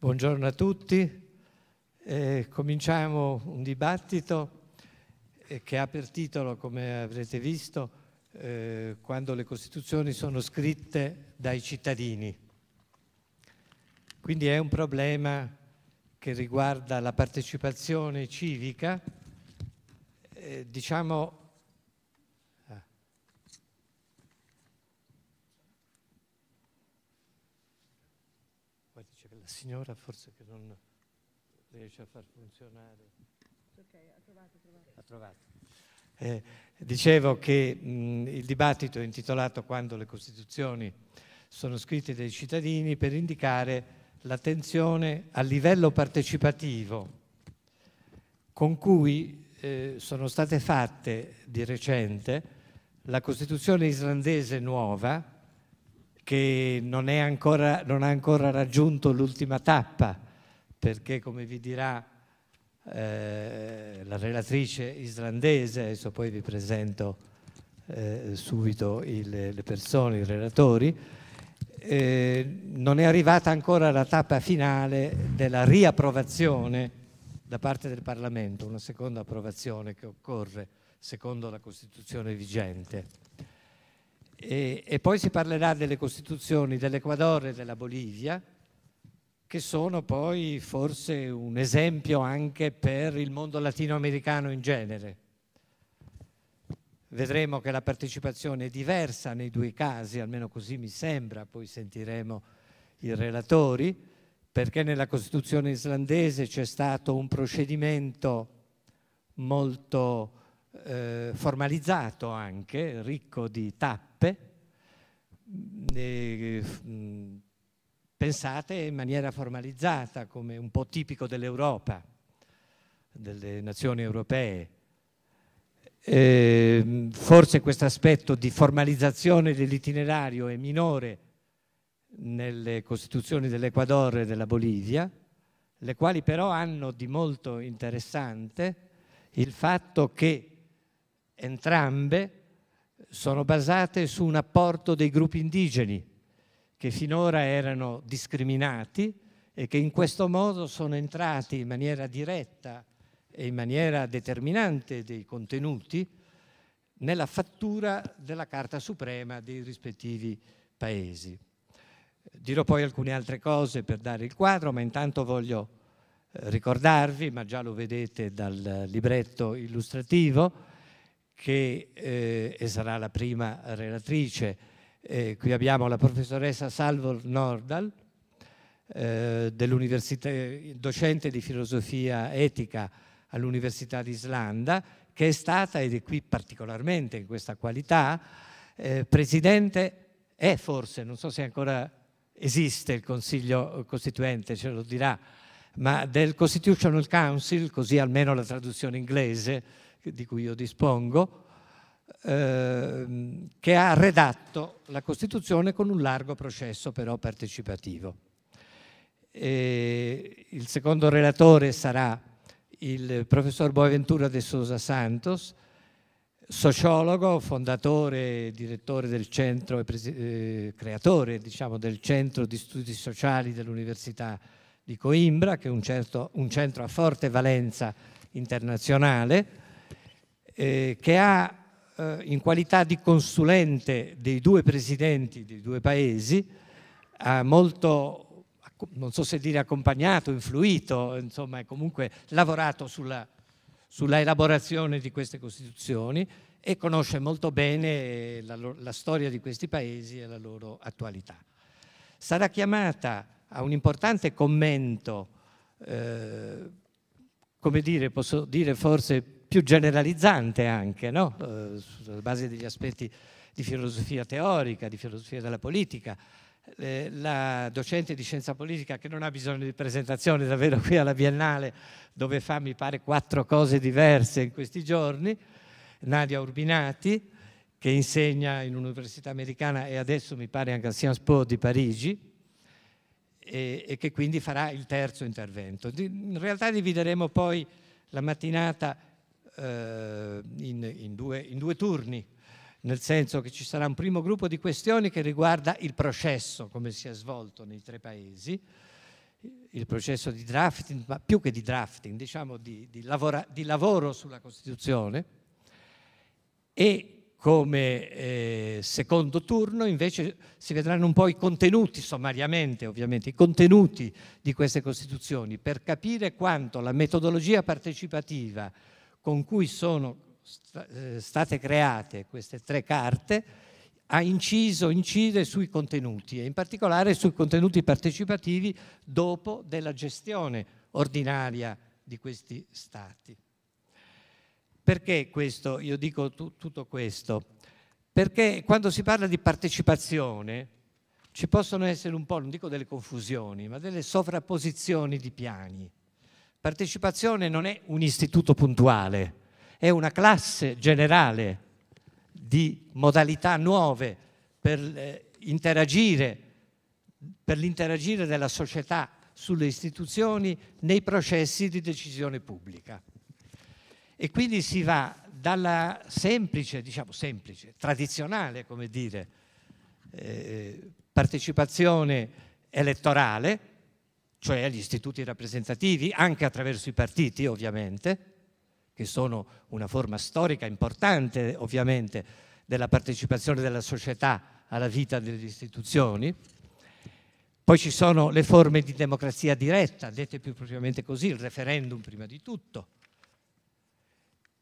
Buongiorno a tutti. Eh, cominciamo un dibattito eh, che ha per titolo, come avrete visto, eh, quando le Costituzioni sono scritte dai cittadini. Quindi è un problema che riguarda la partecipazione civica, eh, diciamo signora forse che non riesce a far funzionare. Okay, ha trovato, ha trovato. Eh, dicevo che mh, il dibattito è intitolato Quando le Costituzioni sono scritte dai cittadini per indicare l'attenzione al livello partecipativo con cui eh, sono state fatte di recente la Costituzione islandese nuova, che non, ancora, non ha ancora raggiunto l'ultima tappa, perché come vi dirà eh, la relatrice islandese, adesso poi vi presento eh, subito il, le persone, i relatori, eh, non è arrivata ancora la tappa finale della riapprovazione da parte del Parlamento, una seconda approvazione che occorre secondo la Costituzione vigente. E, e poi si parlerà delle costituzioni dell'Ecuador e della Bolivia, che sono poi forse un esempio anche per il mondo latinoamericano in genere. Vedremo che la partecipazione è diversa nei due casi, almeno così mi sembra, poi sentiremo i relatori, perché nella Costituzione islandese c'è stato un procedimento molto eh, formalizzato anche, ricco di tappe tappe mm, eh, mm, pensate in maniera formalizzata, come un po' tipico dell'Europa, delle nazioni europee. Eh, forse questo aspetto di formalizzazione dell'itinerario è minore nelle costituzioni dell'Equador e della Bolivia, le quali però hanno di molto interessante il fatto che entrambe sono basate su un apporto dei gruppi indigeni che finora erano discriminati e che in questo modo sono entrati in maniera diretta e in maniera determinante dei contenuti nella fattura della Carta Suprema dei rispettivi paesi. Dirò poi alcune altre cose per dare il quadro, ma intanto voglio eh, ricordarvi, ma già lo vedete dal libretto illustrativo, che eh, sarà la prima relatrice. Eh, qui abbiamo la professoressa Salvor Nordal, eh, docente di filosofia etica all'Università d'Islanda, che è stata, ed è qui particolarmente in questa qualità, eh, presidente, è forse, non so se ancora esiste il Consiglio Costituente, ce lo dirà, ma del Constitutional Council, così almeno la traduzione inglese, di cui io dispongo, eh, che ha redatto la Costituzione con un largo processo però partecipativo. E il secondo relatore sarà il professor Boaventura de Sosa Santos, sociologo, fondatore e direttore del centro, eh, creatore diciamo, del Centro di Studi Sociali dell'Università di Coimbra, che è un, certo, un centro a forte valenza internazionale, eh, che ha eh, in qualità di consulente dei due presidenti dei due paesi, ha molto, non so se dire accompagnato, influito, insomma, comunque lavorato sulla, sulla elaborazione di queste Costituzioni e conosce molto bene la, la storia di questi paesi e la loro attualità. Sarà chiamata a un importante commento eh, come dire, posso dire forse più generalizzante anche, no? Eh, sulla base degli aspetti di filosofia teorica, di filosofia della politica. Eh, la docente di scienza politica che non ha bisogno di presentazione davvero qui alla Biennale, dove fa mi pare quattro cose diverse in questi giorni, Nadia Urbinati, che insegna in un'università americana e adesso mi pare anche a Sciences Po di Parigi, e, e, che quindi farà il terzo intervento. In realtà divideremo poi la mattinata eh, in, in, due, in due turni, nel senso che ci sarà un primo gruppo di questioni che riguarda il processo, come si è svolto nei tre paesi, il processo di drafting, ma più che di drafting, diciamo di, di, lavora, di lavoro sulla Costituzione e come eh, secondo turno invece si vedranno un po' i contenuti, sommariamente ovviamente, i contenuti di queste Costituzioni per capire quanto la metodologia partecipativa con cui sono eh, state create queste tre carte ha inciso, incide sui contenuti e in particolare sui contenuti partecipativi dopo della gestione ordinaria di questi stati. Perché questo, io dico tu, tutto questo? Perché quando si parla di partecipazione ci possono essere un po', non dico delle confusioni, ma delle sovrapposizioni di piani. Partecipazione non è un istituto puntuale, è una classe generale di modalità nuove per eh, interagire, per l'interagire della società sulle istituzioni nei processi di decisione pubblica. E quindi si va dalla semplice, diciamo semplice, tradizionale, come dire, eh, partecipazione elettorale cioè agli istituti rappresentativi, anche attraverso i partiti ovviamente, che sono una forma storica importante ovviamente della partecipazione della società alla vita delle istituzioni. Poi ci sono le forme di democrazia diretta, dette più propriamente così, il referendum prima di tutto.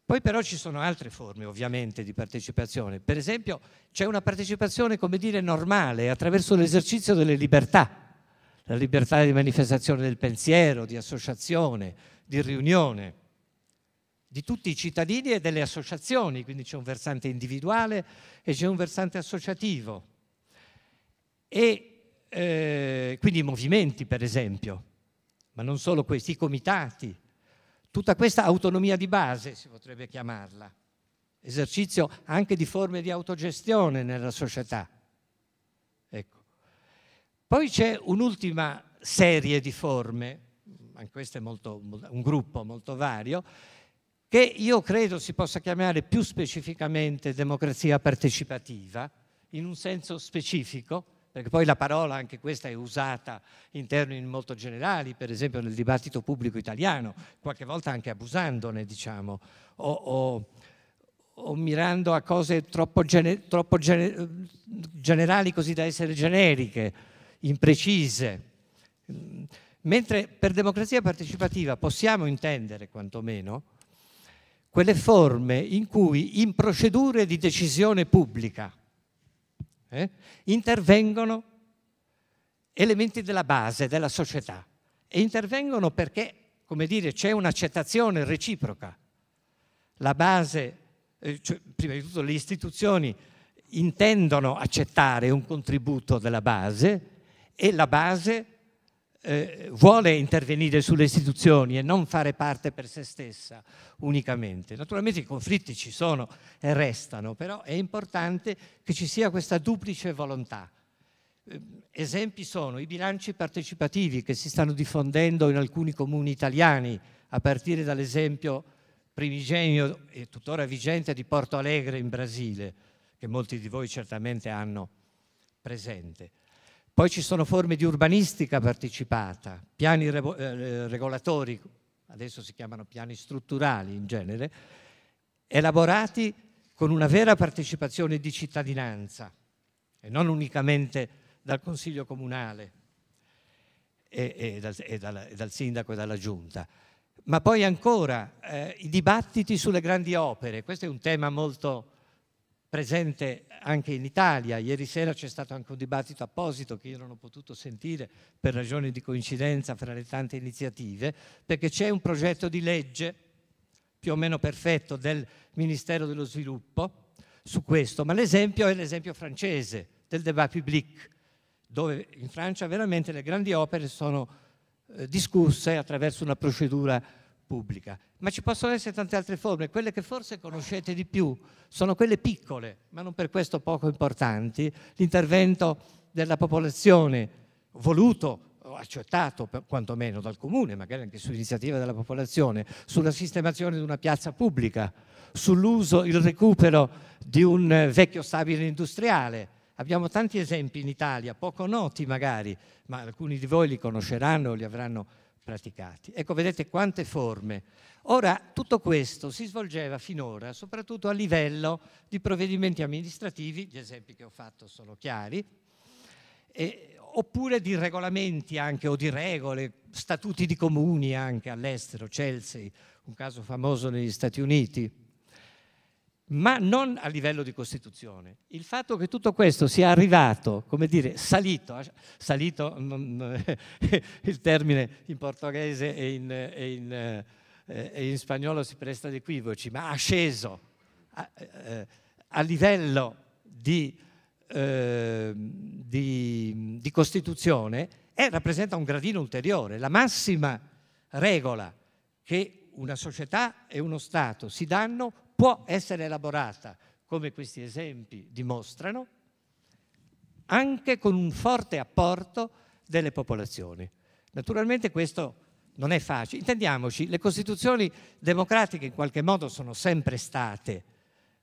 Poi però ci sono altre forme ovviamente di partecipazione. Per esempio c'è una partecipazione, come dire, normale attraverso l'esercizio delle libertà la libertà di manifestazione del pensiero, di associazione, di riunione, di tutti i cittadini e delle associazioni, quindi c'è un versante individuale e c'è un versante associativo. E eh, quindi i movimenti, per esempio, ma non solo questi, i comitati, tutta questa autonomia di base si potrebbe chiamarla, esercizio anche di forme di autogestione nella società. Poi c'è un'ultima serie di forme, anche questo è molto, un gruppo molto vario, che io credo si possa chiamare più specificamente democrazia partecipativa, in un senso specifico, perché poi la parola anche questa è usata in termini molto generali, per esempio nel dibattito pubblico italiano, qualche volta anche abusandone, diciamo, o, o, o mirando a cose troppo, gene, troppo gene, generali così da essere generiche imprecise. Mentre per democrazia partecipativa possiamo intendere quantomeno quelle forme in cui in procedure di decisione pubblica eh, intervengono elementi della base, della società e intervengono perché, come dire, c'è un'accettazione reciproca. La base, eh, cioè, prima di tutto le istituzioni intendono accettare un contributo della base e la base eh, vuole intervenire sulle istituzioni e non fare parte per se stessa unicamente. Naturalmente i conflitti ci sono e restano, però è importante che ci sia questa duplice volontà. Eh, esempi sono i bilanci partecipativi che si stanno diffondendo in alcuni comuni italiani, a partire dall'esempio primigenio e tuttora vigente di Porto Alegre in Brasile, che molti di voi certamente hanno presente. Poi ci sono forme di urbanistica partecipata, piani eh, eh, regolatori, adesso si chiamano piani strutturali in genere, elaborati con una vera partecipazione di cittadinanza e non unicamente dal Consiglio Comunale e, e, dal, e, dal, e dal, Sindaco e dalla Giunta. Ma poi ancora eh, i dibattiti sulle grandi opere, questo è un tema molto presente anche in Italia. Ieri sera c'è stato anche un dibattito apposito che io non ho potuto sentire per ragioni di coincidenza fra le tante iniziative, perché c'è un progetto di legge più o meno perfetto del Ministero dello Sviluppo su questo, ma l'esempio è l'esempio francese del débat public, dove in Francia veramente le grandi opere sono eh, discusse attraverso una procedura pubblica. Ma ci possono essere tante altre forme, quelle che forse conoscete di più sono quelle piccole, ma non per questo poco importanti, l'intervento della popolazione voluto o accettato quantomeno dal comune, magari anche su iniziativa della popolazione, sulla sistemazione di una piazza pubblica, sull'uso, il recupero di un eh, vecchio stabile industriale, Abbiamo tanti esempi in Italia, poco noti magari, ma alcuni di voi li conosceranno, li avranno praticati. Ecco, vedete quante forme. Ora, tutto questo si svolgeva finora soprattutto a livello di provvedimenti amministrativi, gli esempi che ho fatto sono chiari, e, oppure di regolamenti anche, o di regole, statuti di comuni anche all'estero, Chelsea, un caso famoso negli Stati Uniti ma non a livello di Costituzione. Il fatto che tutto questo sia arrivato, come dire, salito, eh, salito mm, mm, il termine in portoghese e in, e, in, eh, e in, spagnolo si presta ad equivoci, ma asceso a, eh, a livello di, eh, di, di Costituzione, eh, rappresenta un gradino ulteriore, la massima regola che una società e uno Stato si danno può essere elaborata, come questi esempi dimostrano, anche con un forte apporto delle popolazioni. Naturalmente questo non è facile. Intendiamoci, le costituzioni democratiche in qualche modo sono sempre state,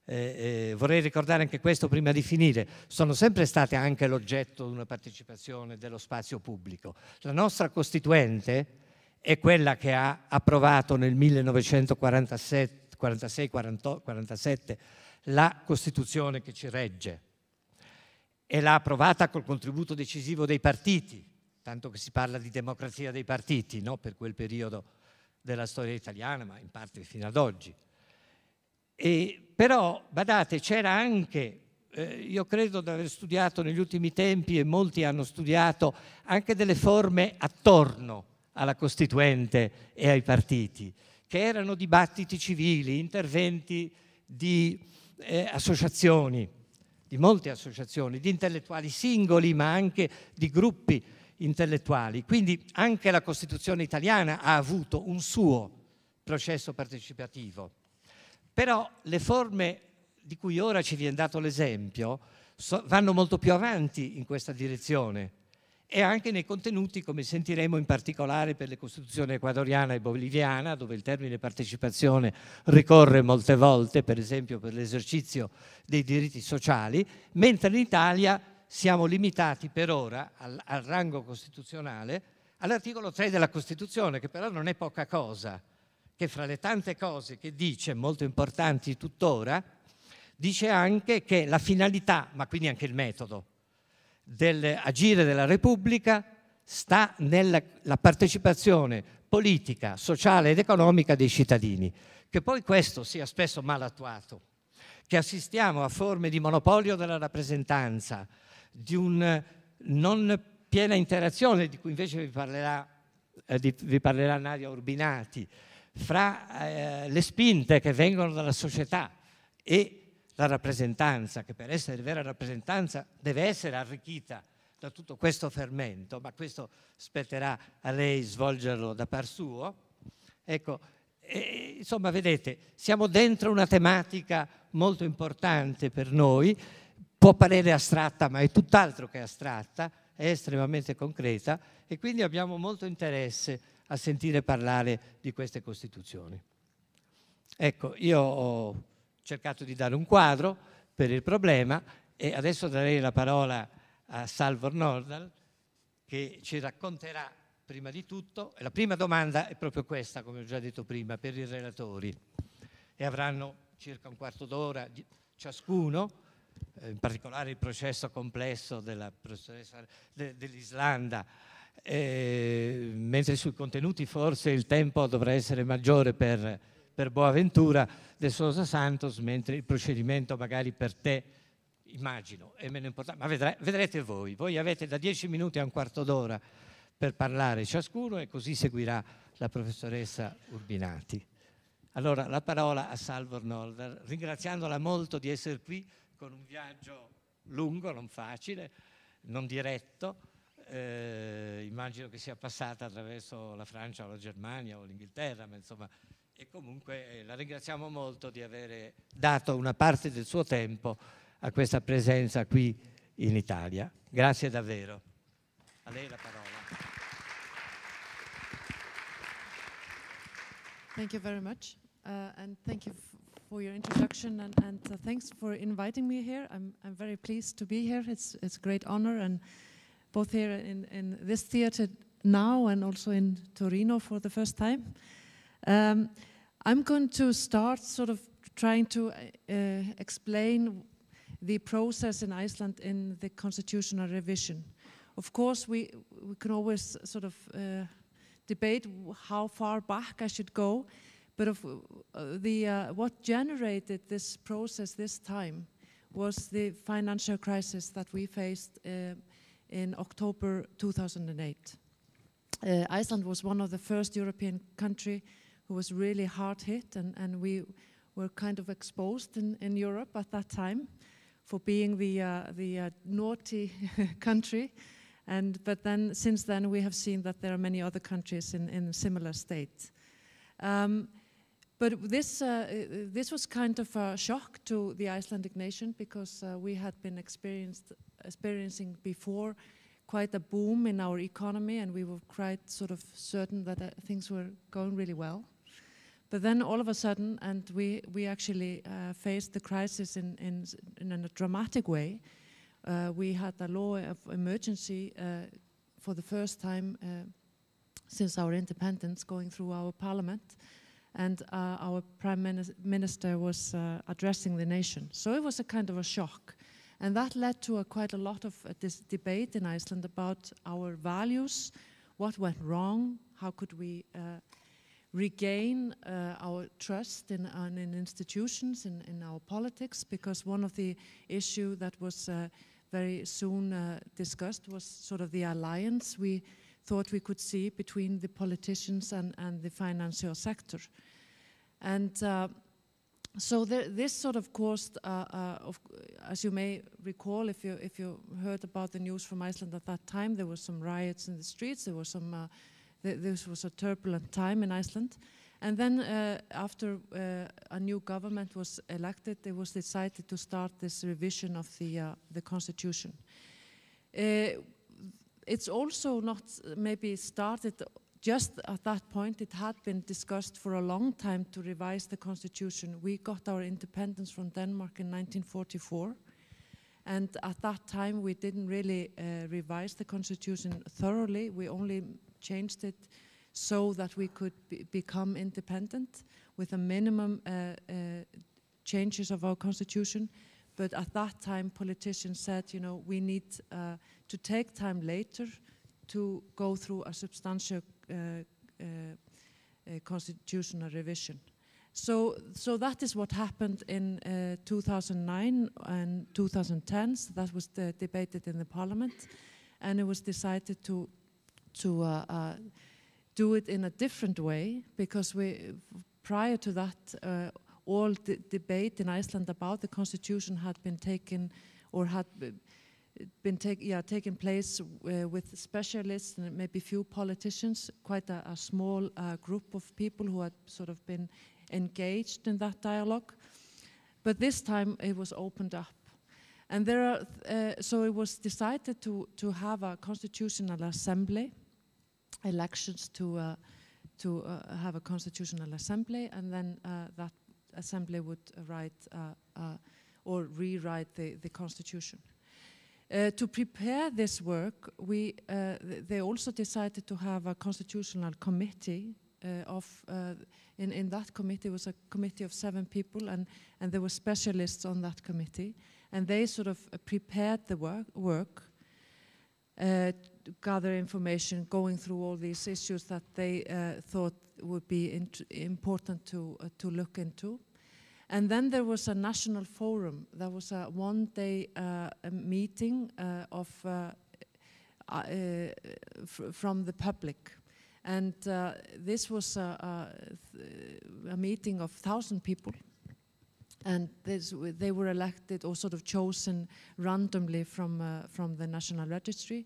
eh, eh, vorrei ricordare anche questo prima di finire, sono sempre state anche l'oggetto di una partecipazione dello spazio pubblico. La nostra Costituente è quella che ha approvato nel 1947 46, 48, 47, la Costituzione che ci regge e l'ha approvata col contributo decisivo dei partiti, tanto che si parla di democrazia dei partiti no? per quel periodo della storia italiana, ma in parte fino ad oggi. E, però, badate, c'era anche, eh, io credo di aver studiato negli ultimi tempi e molti hanno studiato, anche delle forme attorno alla Costituente e ai partiti che erano dibattiti civili, interventi di eh, associazioni, di molte associazioni, di intellettuali singoli ma anche di gruppi intellettuali. Quindi anche la Costituzione italiana ha avuto un suo processo partecipativo. Però le forme di cui ora ci viene dato l'esempio so, vanno molto più avanti in questa direzione e anche nei contenuti, come sentiremo in particolare per le Costituzioni ecuadoriana e boliviana, dove il termine partecipazione ricorre molte volte, per esempio per l'esercizio dei diritti sociali, mentre in Italia siamo limitati per ora al, al rango costituzionale all'articolo 3 della Costituzione, che però non è poca cosa, che fra le tante cose che dice, molto importanti tuttora, dice anche che la finalità, ma quindi anche il metodo, dell'agire della Repubblica sta nella partecipazione politica, sociale ed economica dei cittadini. Che poi questo sia spesso mal attuato, che assistiamo a forme di monopolio della rappresentanza, di una eh, non piena interazione, di cui invece vi parlerà, eh, di, vi parlerà Nadia Urbinati, fra eh, le spinte che vengono dalla società e la rappresentanza, che per essere vera rappresentanza deve essere arricchita da tutto questo fermento, ma questo spetterà a lei svolgerlo da par suo. Ecco, e, insomma, vedete, siamo dentro una tematica molto importante per noi, può parere astratta, ma è tutt'altro che astratta, è estremamente concreta e quindi abbiamo molto interesse a sentire parlare di queste Costituzioni. Ecco, io ho cercato di dare un quadro per il problema e adesso darei la parola a Salvor Nordal che ci racconterà prima di tutto, la prima domanda è proprio questa, come ho già detto prima, per i relatori e avranno circa un quarto d'ora ciascuno, eh, in particolare il processo complesso dell'Islanda, eh, mentre sui contenuti forse il tempo dovrà essere maggiore per per Boaventura De Sosa Santos, mentre il procedimento magari per te, immagino, è meno importante, ma vedrete, vedrete voi, voi avete da dieci minuti a un quarto d'ora per parlare ciascuno e così seguirà la professoressa Urbinati. Allora la parola a Salvor Nolder, ringraziandola molto di essere qui con un viaggio lungo, non facile, non diretto. Eh, immagino che sia passata attraverso la Francia o la Germania o l'Inghilterra, ma insomma e comunque eh, la ringraziamo molto di aver dato una parte del suo tempo a questa presenza qui in Italia. Grazie davvero. A lei la parola. Thank you very much uh, and thank you for your introduction and, and uh, thanks for inviting me here. I'm, I'm very pleased to be here. It's, it's a great honor and both here in, in this theater now and also in Torino for the first time. Um, I'm going to start sort of trying to uh, explain the process in Iceland in the constitutional revision. Of course, we, we can always sort of uh, debate how far back I should go, but of, uh, the, uh, what generated this process this time was the financial crisis that we faced uh, in October 2008. Uh, Iceland was one of the first European countries who was really hard hit, and, and we were kind of exposed in, in Europe at that time for being the, uh, the uh, naughty country. And, but then, since then, we have seen that there are many other countries in, in similar states. Um, but this, uh, this was kind of a shock to the Icelandic nation because uh, we had been experiencing before quite a boom in our economy and we were quite sort of certain that uh, things were going really well. But then all of a sudden, and we, we actually uh, faced the crisis in, in, in a dramatic way. Uh, we had a law of emergency uh, for the first time uh, since our independence going through our parliament. And uh, our prime minister was addressing the nation. So it was a kind of a shock. And that led to a quite a lot of this debate in Iceland about our values, what went wrong, how could we regain uh, our trust in, uh, in institutions, in, in, our politics, because one of the issue that was uh, very soon uh, discussed was sort of the alliance we thought we could see between the politicians and, and the financial sector. And uh, so this sort of caused, uh, of, as you may recall, if you, if you heard about the news from Iceland at that time, there were some riots in the streets, there were some th this was a turbulent time in Iceland. And then uh, after uh, a new government was elected, it was decided to start this revision of the, uh, the constitution. Uh, it's also not maybe started just at that point. It had been discussed for a long time to revise the constitution. We got our independence from Denmark in 1944. And at that time, we didn't really uh, revise the constitution thoroughly. We only changed it so that we could be become independent with a minimum uh, uh, changes of our constitution. But at that time, politicians said, you know, we need uh, to take time later to go through a substantial uh, uh, uh constitutional revision. So, so that is what happened in 2009 and 2010. So that was debated in the parliament, and it was decided to to uh, uh, do it in a different way because we, prior to that, uh, all the debate in Iceland about the constitution had been taken or had been take, yeah, taken place uh, with specialists and maybe few politicians, quite a, a small uh, group of people who had sort of been engaged in that dialogue. But this time it was opened up. And there are, uh, so it was decided to, to have a constitutional assembly elections to uh, to uh, have a constitutional assembly, and then uh, that assembly would write or rewrite the, the constitution. Uh, to prepare this work, we, uh, th they also decided to have a constitutional committee. Uh, of in, in that committee was a committee of seven people, and, and there were specialists on that committee, and they sort of prepared the work, work Uh, gather information, going through all these issues that they uh, thought would be important to, uh, to look into. And then there was a national forum. There was a one-day meeting of from the public. And uh, this was a, a, a meeting of 1,000 people and they were elected or sort of chosen randomly from uh, from the national registry,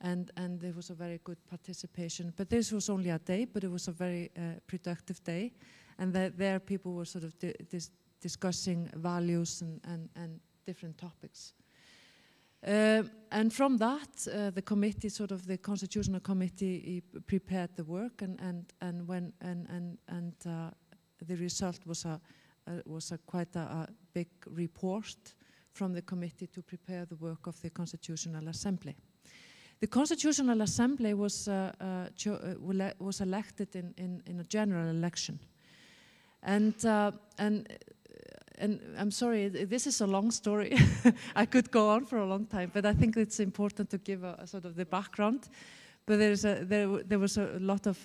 and and there was a very good participation. But this was only a day, but it was a very uh, productive day, and there people were sort of di dis discussing values and and, and different topics. Uh, and from that, uh, the committee, sort of the constitutional committee, prepared the work, and and and when and and and uh, the result was a it uh, was a quite a, a big report from the committee to prepare the work of the Constitutional Assembly. The Constitutional Assembly was, uh, uh, uh was elected in, in, in, a general election. And, uh, and, uh, and I'm sorry, this is a long story. I could go on for a long time, but I think it's important to give a, a sort of the background. But there's a, there, there was a lot of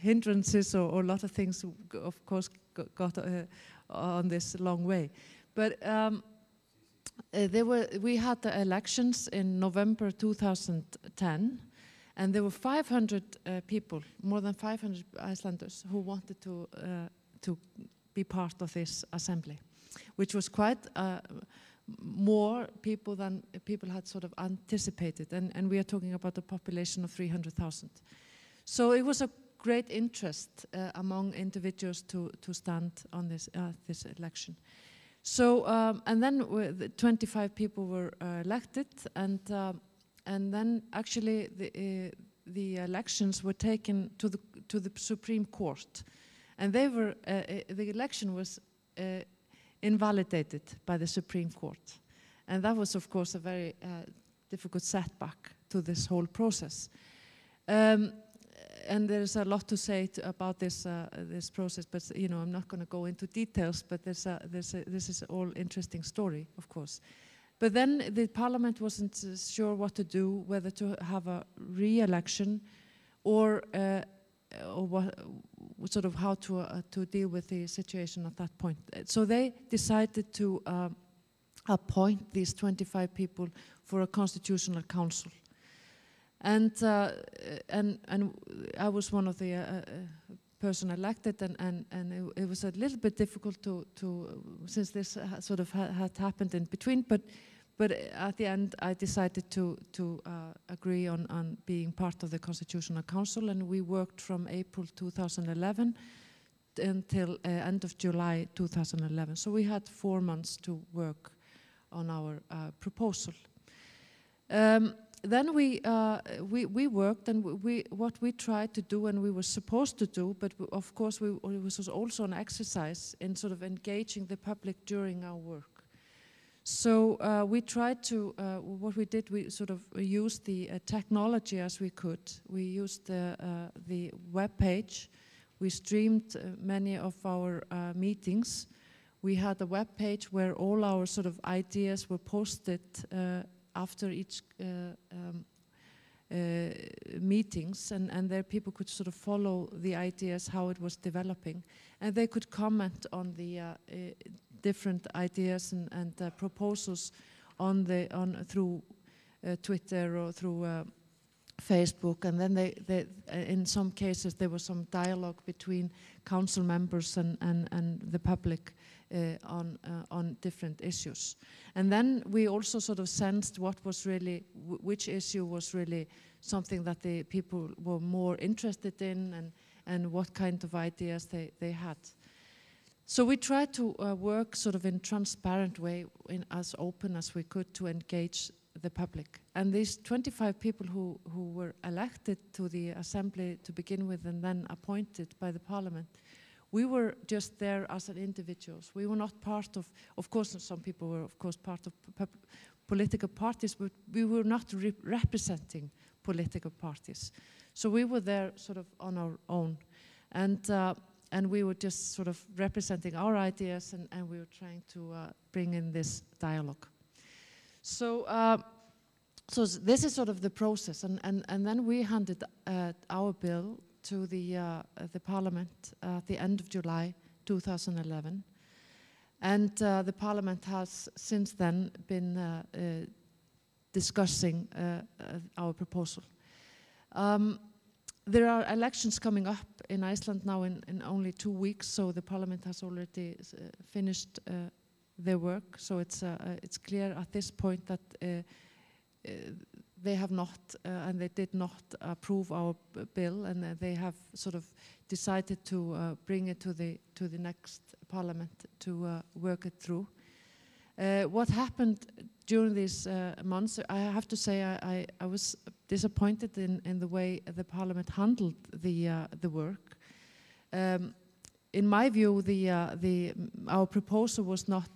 hindrances or, or, a lot of things, of course, got on this long way. But um, uh, there were, we had the elections in November 2010, and there were 500 uh, people, more than 500 Icelanders, who wanted to, uh, to be part of this assembly, which was quite uh, more people than people had sort of anticipated. And, and we are talking about a population of 300,000. So it was a great interest uh, among individuals to, to stand on this, uh, this election. So, um, and then 25 people were uh, elected, and, uh, and then actually the, uh, the elections were taken to the, to the Supreme Court. And they were, uh, the election was invalidated by the Supreme Court. And that was, of course, a very difficult setback to this whole process. Um, and there's a lot to say to, about this uh, this process, but you know I'm not going to go into details. But there's a, there's a, this is all interesting story, of course. But then the parliament wasn't uh, sure what to do, whether to have a re-election, or uh, or what sort of how to uh, to deal with the situation at that point. So they decided to uh, appoint these 25 people for a constitutional council. And, uh, and, and I was one of the uh, uh, person elected and, and, and it, it, was a little bit difficult to, to since this sort of ha had happened in between, but, but at the end I decided to, to uh, agree on, on being part of the Constitutional Council and we worked from April 2011 until uh, end of July 2011. So we had four months to work on our uh, proposal. Um, then we, uh, we, we worked and we, what we tried to do and we were supposed to do, but of course we, it was also an exercise in sort of engaging the public during our work. So uh, we tried to, uh, what we did, we sort of used the uh, technology as we could. We used the, uh, the web page. We streamed uh, many of our meetings. We had a web page where all our sort of ideas were posted after each uh, um, uh, meetings and, and there people could sort of follow the ideas, how it was developing. And they could comment on the uh, different ideas and, and proposals on the on through Twitter or through Facebook, and then they, they, in some cases there was some dialogue between council members and, and, and the public uh, on, uh, on different issues. And then we also sort of sensed what was really, which issue was really something that the people were more interested in and, and what kind of ideas they, they had. So we tried to uh, work sort of in transparent way, in as open as we could to engage the public. And these 25 people who, who were elected to the assembly to begin with and then appointed by the parliament, we were just there as individuals. We were not part of, of course, some people were, of course, part of political parties, but we were not re representing political parties. So we were there sort of on our own. And, uh, and we were just sort of representing our ideas and, and we were trying to uh, bring in this dialogue. So, uh, so this is sort of the process. And, and, and then we handed uh, our bill to the, uh, the Parliament uh, at the end of July 2011. And uh, the Parliament has since then been uh, uh, discussing our proposal. Um, there are elections coming up in Iceland now in, in, only two weeks, so the Parliament has already finished their work. So it's, it's clear at this point that they have not, uh, and they did not approve our bill, and uh, they have sort of decided to uh, bring it to the to the next parliament to uh, work it through. Uh, what happened during these uh, months, I have to say, I, I, I, was disappointed in, in the way the parliament handled the the work. Um, in my view, the the our proposal was not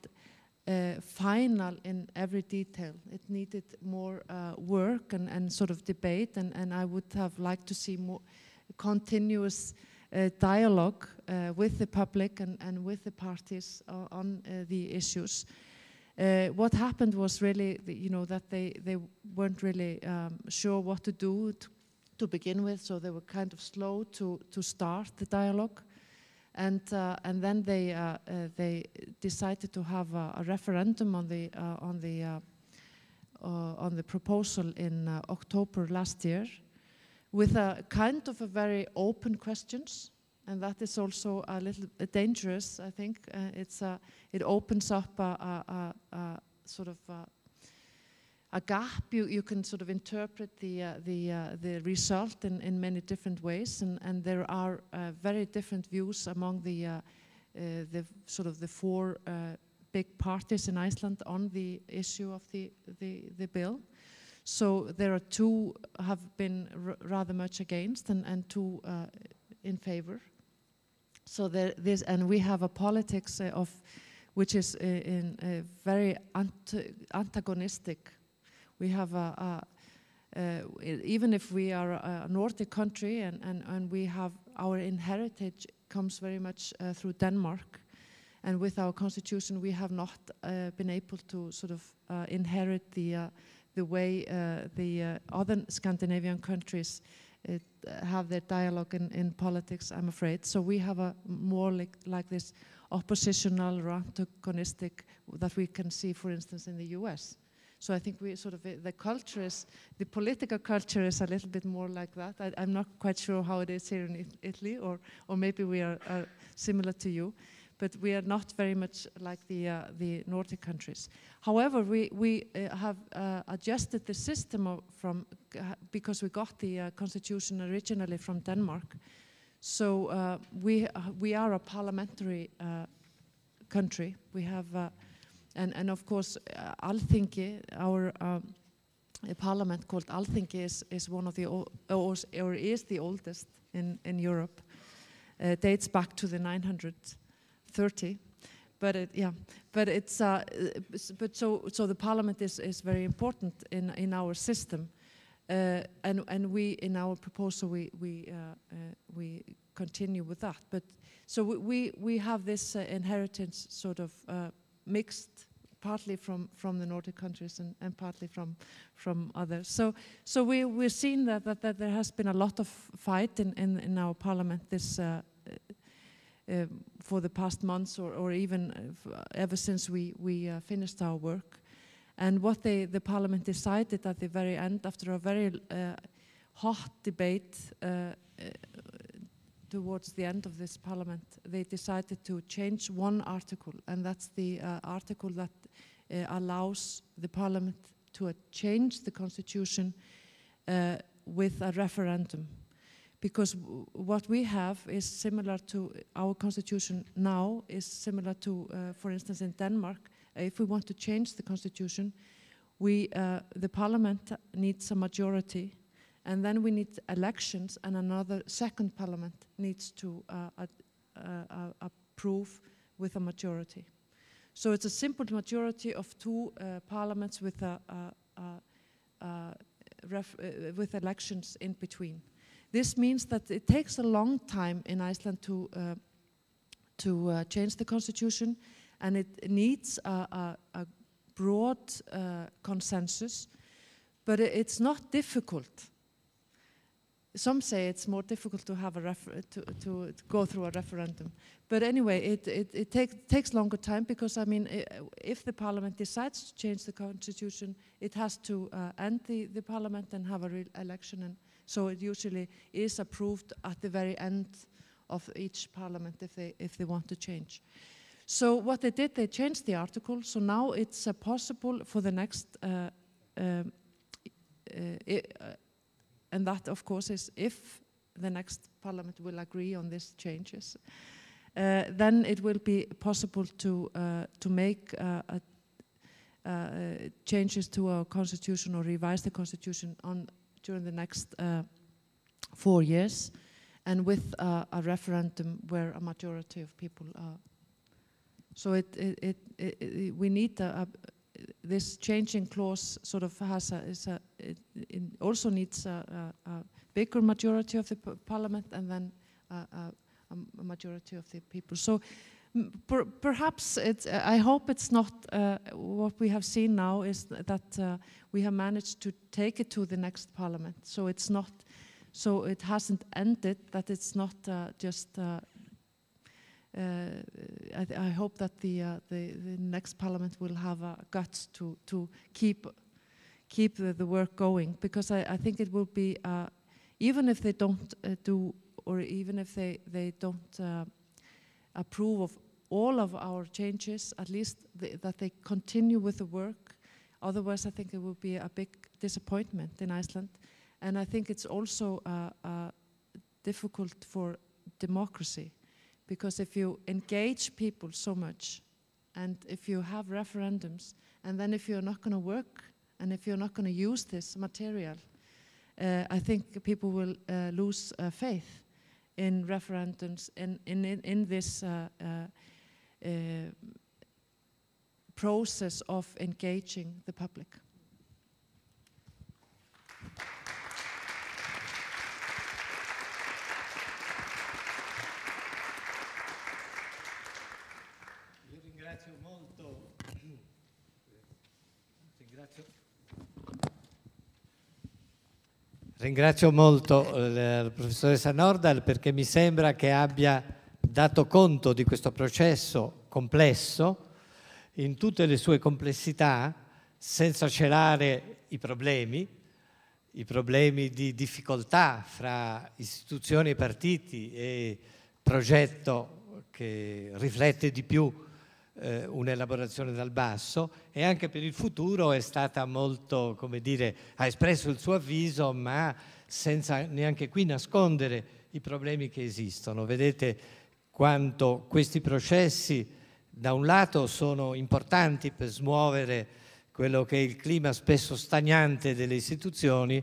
uh, final in every detail. It needed more uh, work and, and sort of debate, and, and I would have liked to see more continuous uh, dialogue uh, with the public and, and with the parties on uh, the issues. Uh, what happened was really, the, you know, that they, they weren't really um, sure what to do to, to begin with, so they were kind of slow to, to start the dialogue. And, uh, and then they, uh, uh, they decided to have a, a referendum on the, on the, on the proposal in October last year with a kind of a very open questions and that is also a little dangerous, I think. Uh, it's, uh, it opens up a, a, a, a sort of a gap, you, you can sort of interpret the, uh, the, uh, the result in, in many different ways, and, and there are uh, very different views among the, uh, uh, the sort of the four uh, big parties in Iceland on the issue of the, the, the bill. So there are two have been rather much against and, and two in favor. So there, this, and we have a politics of, which is in, very ant antagonistic we have a, a, even if we are a Nordic country and, and, and we have our inheritance comes very much uh, through Denmark and with our constitution we have not uh, been able to sort of uh, inherit the uh, the way uh, the uh, other Scandinavian countries have their dialogue in, in politics, I'm afraid. So we have a more like, like this oppositional or antagonistic that we can see, for instance, in the US. So I think we sort of, the culture is, the political culture is a little bit more like that. I, am not quite sure how it is here in Italy, or, or maybe we are, are similar to you. But we are not very much like the, uh, the Nordic countries. However, we, we uh, have uh, adjusted the system from, uh, because we got the uh, constitution originally from Denmark. So uh, we, we are a parliamentary country. We have and, and of course, uh, Alþingi, our um, parliament called Althingi, is, is one of the, or is the oldest in, in Europe. Uh, dates back to the 930. But it, yeah, but it's, uh, but so, so the parliament is, is very important in, in our system. Uh, and and we in our proposal we we uh, uh, we continue with that. But so we we, we have this uh, inheritance sort of uh, mixed partly from, from the Nordic countries and, and partly from, from others. So, so we, we're seeing that, that, that there has been a lot of fight in, in, in our parliament this, uh, uh, um, for the past months or, or even uh, uh, ever since we, we uh, finished our work. And what they, the parliament decided at the very end, after a very uh, hot debate towards the end of this parliament, they decided to change one article, and that's the uh, article that uh, allows the parliament to uh, change the constitution uh, with a referendum. Because what we have is similar to our constitution now, is similar to, uh, for instance, in Denmark. If we want to change the constitution, we, the parliament needs a majority and then we need elections, and another second parliament needs to uh, uh, uh, approve with a majority. So it's a simple majority of two uh, parliaments with, a, uh, with elections in between. This means that it takes a long time in Iceland to, to change the constitution, and it needs a, a, a broad uh, consensus, but it's not difficult some say it's more difficult to have a refer to, to, to go through a referendum. But anyway, it, it, it take, takes longer time because, I mean, if the parliament decides to change the constitution, it has to uh, end the, the parliament and have a real election. And so it usually is approved at the very end of each parliament if they, if they want to change. So what they did, they changed the article. So now it's uh, possible for the next uh, um, uh and that, of course, is if the next parliament will agree on these changes, uh, then it will be possible to uh, to make uh, a, uh, changes to our constitution or revise the constitution on during the next uh, four years, and with a referendum where a majority of people are. So it, it, it, we need a, this changing clause sort of has a, is a it, it also needs a, a, a, bigger majority of the parliament and then a, a majority of the people. So per, perhaps it's, I hope it's not uh, what we have seen now is that uh, we have managed to take it to the next parliament. So it's not, so it hasn't ended, that it's not uh, just uh, uh, I, I, hope that the, uh, the, the next parliament will have uh, guts to, to keep keep the, the, work going because I, I think it will be uh, even if they don't uh, do or even if they they don't uh, approve of all of our changes at least th that they continue with the work otherwise I think it will be a big disappointment in Iceland and I think it's also difficult for democracy because if you engage people so much and if you have referendums and then if you're not going to work and if you're not going to use this material, uh, I think people will uh, lose uh, faith in referendums in in in, in this uh, uh, uh, process of engaging the public. Ringrazio molto eh, la professoressa Nordal perché mi sembra che abbia dato conto di questo processo complesso in tutte le sue complessità senza celare i problemi, i problemi di difficoltà fra istituzioni e partiti e progetto che riflette di più eh, un'elaborazione dal basso e anche per il futuro è stata molto, come dire, ha espresso il suo avviso ma senza neanche qui nascondere i problemi che esistono. Vedete quanto questi processi da un lato sono importanti per smuovere quello che è il clima spesso stagnante delle istituzioni,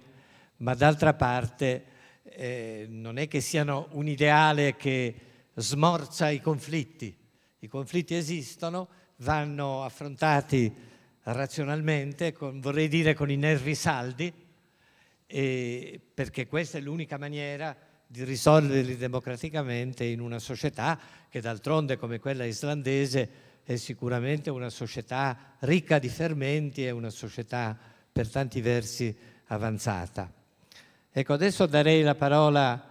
ma d'altra parte eh, non è che siano un ideale che smorza i conflitti, i conflitti esistono, vanno affrontati razionalmente, con, vorrei dire con i nervi saldi, e, perché questa è l'unica maniera di risolverli democraticamente in una società che d'altronde come quella islandese è sicuramente una società ricca di fermenti e una società per tanti versi avanzata. Ecco, adesso darei la parola a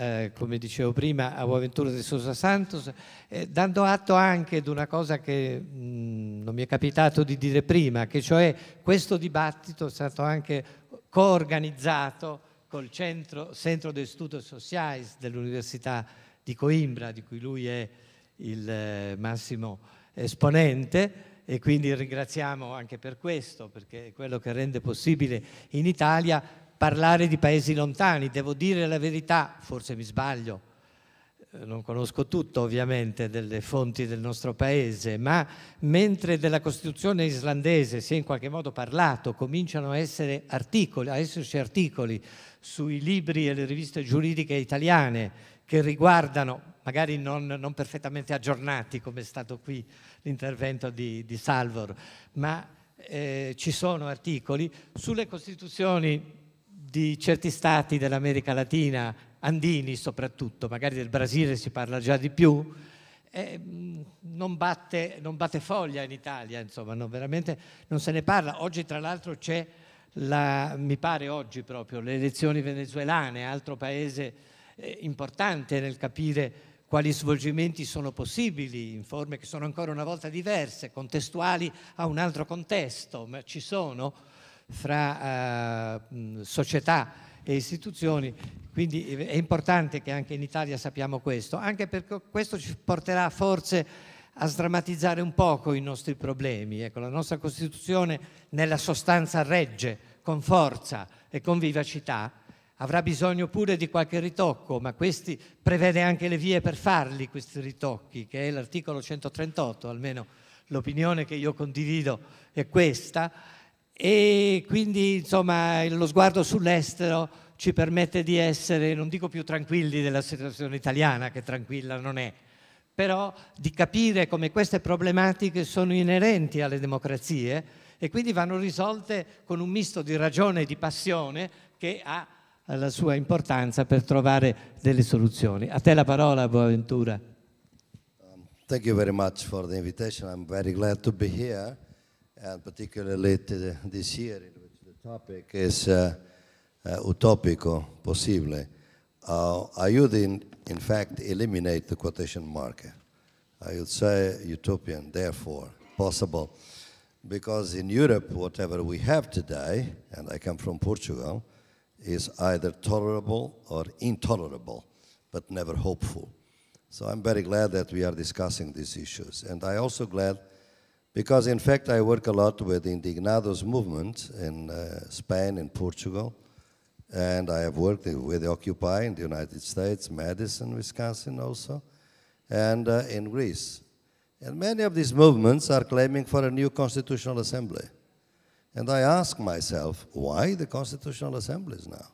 eh, come dicevo prima, a Buaventura de Sosa Santos, eh, dando atto anche di una cosa che mh, mm, non mi è capitato di dire prima, che cioè questo dibattito è stato anche coorganizzato col Centro, Centro de Studios Sociais dell'Università di Coimbra, di cui lui è il eh, massimo esponente e quindi ringraziamo anche per questo, perché è quello che rende possibile in Italia parlare di paesi lontani, devo dire la verità, forse mi sbaglio, eh, non conosco tutto ovviamente delle fonti del nostro paese, ma mentre della Costituzione islandese si è in qualche modo parlato, cominciano a, essere articoli, a esserci articoli sui libri e le riviste giuridiche italiane che riguardano, magari non, non perfettamente aggiornati come è stato qui l'intervento di, di Salvor, ma eh, ci sono articoli sulle Costituzioni di certi stati dell'America Latina, andini soprattutto, magari del Brasile si parla già di più, eh, non, batte, non, batte, foglia in Italia, insomma, non, veramente non se ne parla. Oggi tra l'altro c'è, la, mi pare oggi proprio, le elezioni venezuelane, altro paese eh, importante nel capire quali svolgimenti sono possibili in forme che sono ancora una volta diverse, contestuali a un altro contesto, ma ci sono fra eh, società e istituzioni, quindi è importante che anche in Italia sappiamo questo, anche perché questo ci porterà forse a sdrammatizzare un poco i nostri problemi. Ecco, la nostra Costituzione nella sostanza regge con forza e con vivacità, avrà bisogno pure di qualche ritocco, ma questi prevede anche le vie per farli, questi ritocchi, che è l'articolo 138, almeno l'opinione che io condivido è questa e quindi insomma lo sguardo sull'estero ci permette di essere, non dico più tranquilli della situazione italiana, che tranquilla non è, però di capire come queste problematiche sono inerenti alle democrazie e quindi vanno risolte con un misto di ragione e di passione che ha la sua importanza per trovare delle soluzioni. A te la parola, Boaventura. Um, thank you very much for the invitation. I'm very glad to be here. and particularly this year, in which the topic is uh, uh, utopico, possible, uh, I would in, in fact eliminate the quotation mark. I would say utopian, therefore, possible. Because in Europe, whatever we have today, and I come from Portugal, is either tolerable or intolerable, but never hopeful. So I'm very glad that we are discussing these issues. And I also glad because in fact, I work a lot with the Indignados movement in uh, Spain and Portugal, and I have worked with Occupy in the United States, Madison, Wisconsin also, and uh, in Greece. And many of these movements are claiming for a new constitutional assembly. And I ask myself, why the constitutional assemblies now?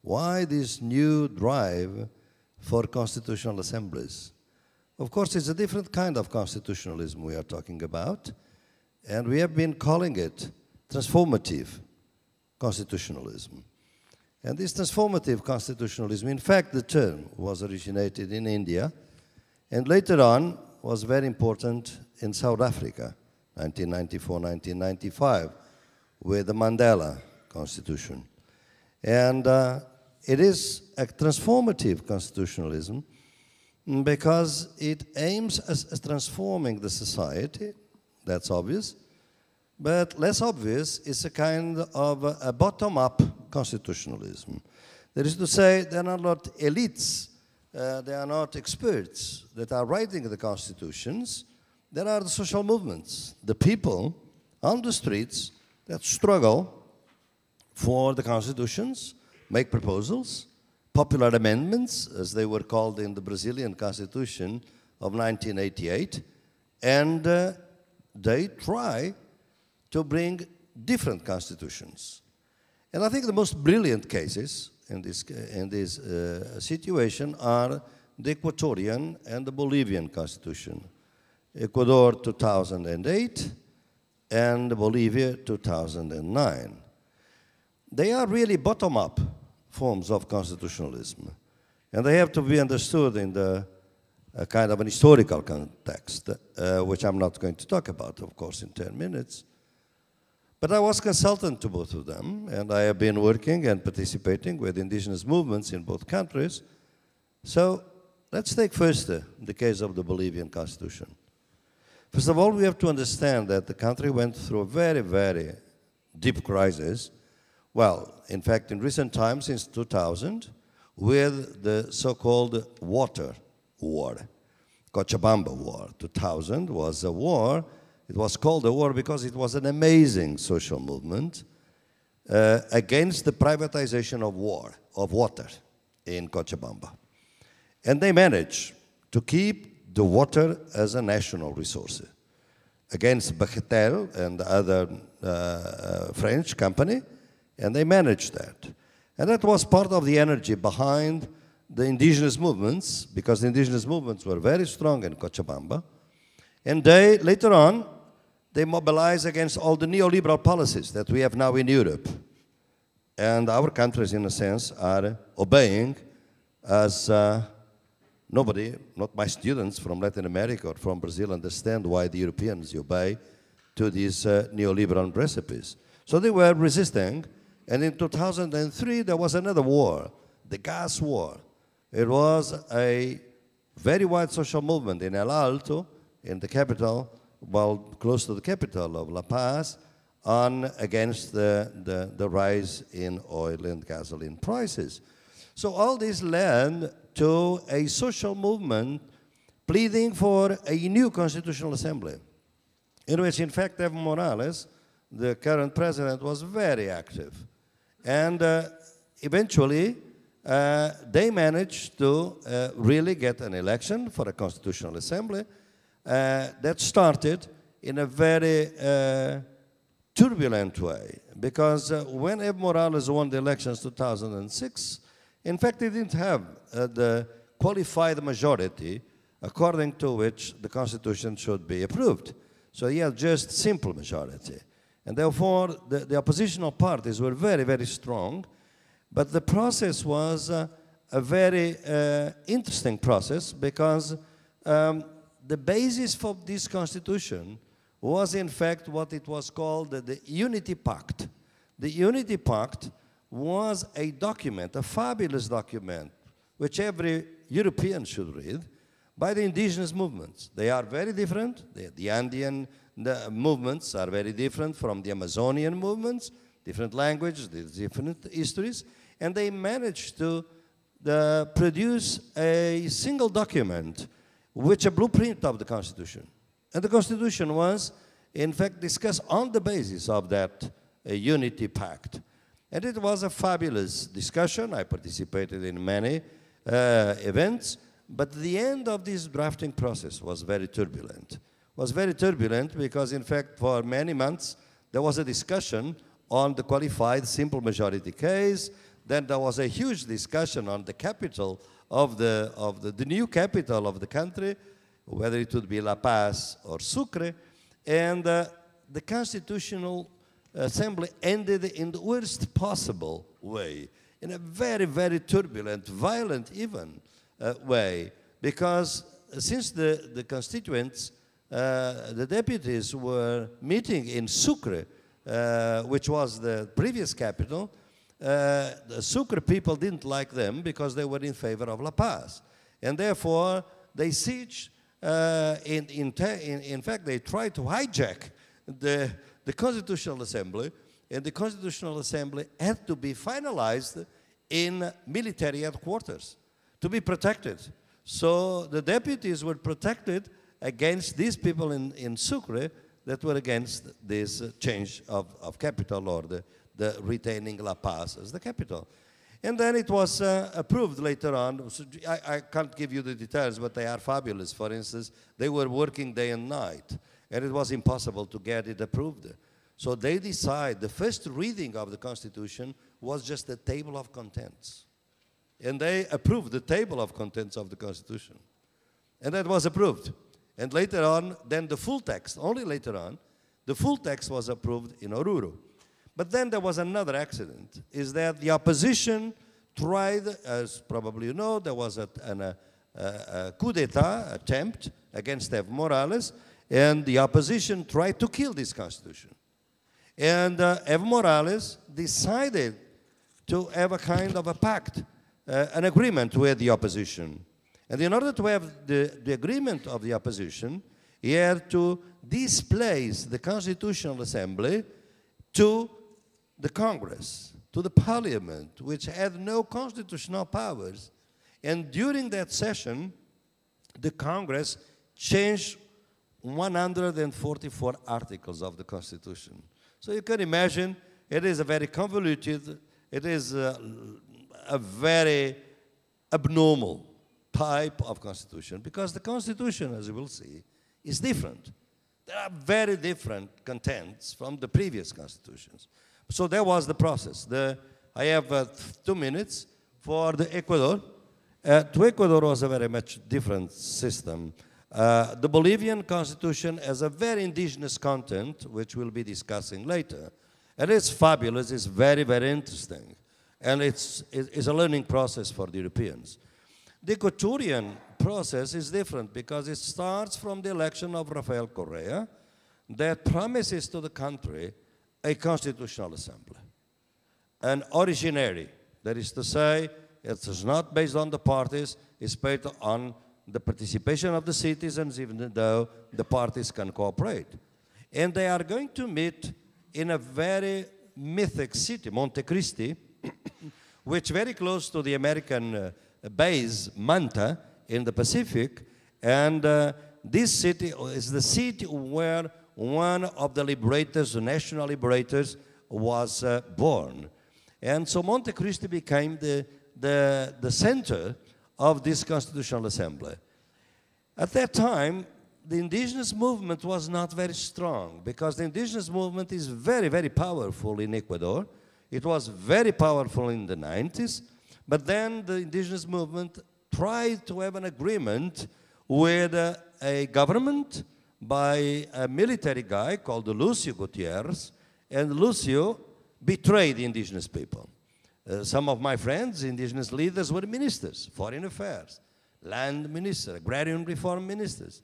Why this new drive for constitutional assemblies? Of course, it's a different kind of constitutionalism we are talking about, and we have been calling it transformative constitutionalism. And this transformative constitutionalism, in fact, the term was originated in India and later on was very important in South Africa, 1994 1995, with the Mandela Constitution. And uh, it is a transformative constitutionalism because it aims at transforming the society, that's obvious, but less obvious is a kind of a, a bottom-up constitutionalism. That is to say, there are not elites, uh, there are not experts that are writing the constitutions, there are the social movements, the people on the streets that struggle for the constitutions, make proposals, popular amendments, as they were called in the Brazilian constitution of 1988, and uh, they try to bring different constitutions. And I think the most brilliant cases in this, in this uh, situation are the Ecuadorian and the Bolivian constitution. Ecuador 2008 and Bolivia 2009. They are really bottom up forms of constitutionalism. And they have to be understood in the uh, kind of an historical context, uh, which I'm not going to talk about, of course, in 10 minutes. But I was consultant to both of them, and I have been working and participating with indigenous movements in both countries. So let's take first uh, the case of the Bolivian constitution. First of all, we have to understand that the country went through a very, very deep crisis well, in fact, in recent times, since 2000, with the so-called water war, Cochabamba War. 2000 was a war. It was called a war because it was an amazing social movement uh, against the privatization of war, of water in Cochabamba. And they managed to keep the water as a national resource against Bechtel and other uh, uh French company and they managed that. And that was part of the energy behind the indigenous movements, because the indigenous movements were very strong in Cochabamba. And they, later on, they mobilized against all the neoliberal policies that we have now in Europe. And our countries, in a sense, are obeying as uh, nobody, not my students from Latin America or from Brazil, understand why the Europeans obey to these uh, neoliberal recipes. So they were resisting and in 2003, there was another war, the gas war. It was a very wide social movement in El Alto, in the capital, well, close to the capital of La Paz, on against the, the, the rise in oil and gasoline prices. So all this led to a social movement pleading for a new constitutional assembly, in which, in fact, Evo Morales, the current president, was very active. And uh, eventually, uh, they managed to uh, really get an election for a constitutional assembly uh, that started in a very uh, turbulent way. Because uh, when Evo Morales won the elections 2006, in fact, he didn't have the qualified majority according to which the constitution should be approved. So he had just simple majority. And therefore, the, the oppositional parties were very, very strong. But the process was uh, a very uh, interesting process because um, the basis for this constitution was, in fact, what it was called the, the Unity Pact. The Unity Pact was a document, a fabulous document, which every European should read, by the indigenous movements. They are very different. the Andean the movements are very different from the Amazonian movements, different languages, different histories, and they managed to the, produce a single document which a blueprint of the Constitution. And the Constitution was, in fact, discussed on the basis of that uh, unity pact. And it was a fabulous discussion. I participated in many uh, events, but the end of this drafting process was very turbulent was very turbulent because, in fact, for many months, there was a discussion on the qualified simple majority case. Then there was a huge discussion on the capital of the, of the, the new capital of the country, whether it would be La Paz or Sucre. And uh, the Constitutional Assembly ended in the worst possible way, in a very, very turbulent, violent even uh, way, because uh, since the, the constituents uh, the deputies were meeting in Sucre, uh, which was the previous capital. Uh, the Sucre people didn't like them because they were in favor of La Paz. And therefore, they sieged, in, in, in, fact, they tried to hijack the, the Constitutional Assembly, and the Constitutional Assembly had to be finalized in military headquarters to be protected. So the deputies were protected against these people in, in Sucre that were against this change of, of capital or the, the retaining La Paz as the capital. And then it was uh, approved later on. So I, I, can't give you the details, but they are fabulous. For instance, they were working day and night, and it was impossible to get it approved. So they decide the first reading of the Constitution was just a table of contents. And they approved the table of contents of the Constitution. And that was approved. And later on, then the full text, only later on, the full text was approved in Oruro. But then there was another accident, is that the opposition tried, as probably you know, there was a, an, a, a coup d'etat attempt against Evo Morales, and the opposition tried to kill this constitution. And uh, Evo Morales decided to have a kind of a pact, uh, an agreement with the opposition. And in order to have the, the agreement of the opposition, he had to displace the Constitutional Assembly to the Congress, to the Parliament, which had no constitutional powers. And during that session, the Congress changed 144 articles of the Constitution. So you can imagine it is a very convoluted, it is a, a very abnormal type of constitution because the constitution, as you will see, is different. There are very different contents from the previous constitutions. So that was the process. The, I have uh, two minutes for the Ecuador. Uh, to Ecuador was a very much different system. Uh, the Bolivian constitution has a very indigenous content, which we'll be discussing later. And it's fabulous, it's very, very interesting. And it's, it's a learning process for the Europeans. The Couturian process is different because it starts from the election of Rafael Correa that promises to the country a constitutional assembly. An originary, that is to say, it is not based on the parties, it's based on the participation of the citizens, even though the parties can cooperate. And they are going to meet in a very mythic city, Monte Cristi, which very close to the American uh, base, Manta, in the Pacific, and uh, this city is the city where one of the liberators, the national liberators, was uh, born. And so Monte Cristo became the, the, the center of this Constitutional Assembly. At that time, the indigenous movement was not very strong because the indigenous movement is very, very powerful in Ecuador. It was very powerful in the 90s. But then the indigenous movement tried to have an agreement with uh, a government by a military guy called Lucio Gutierrez, and Lucio betrayed the indigenous people. Uh, some of my friends, indigenous leaders, were ministers, foreign affairs, land minister, agrarian reform ministers.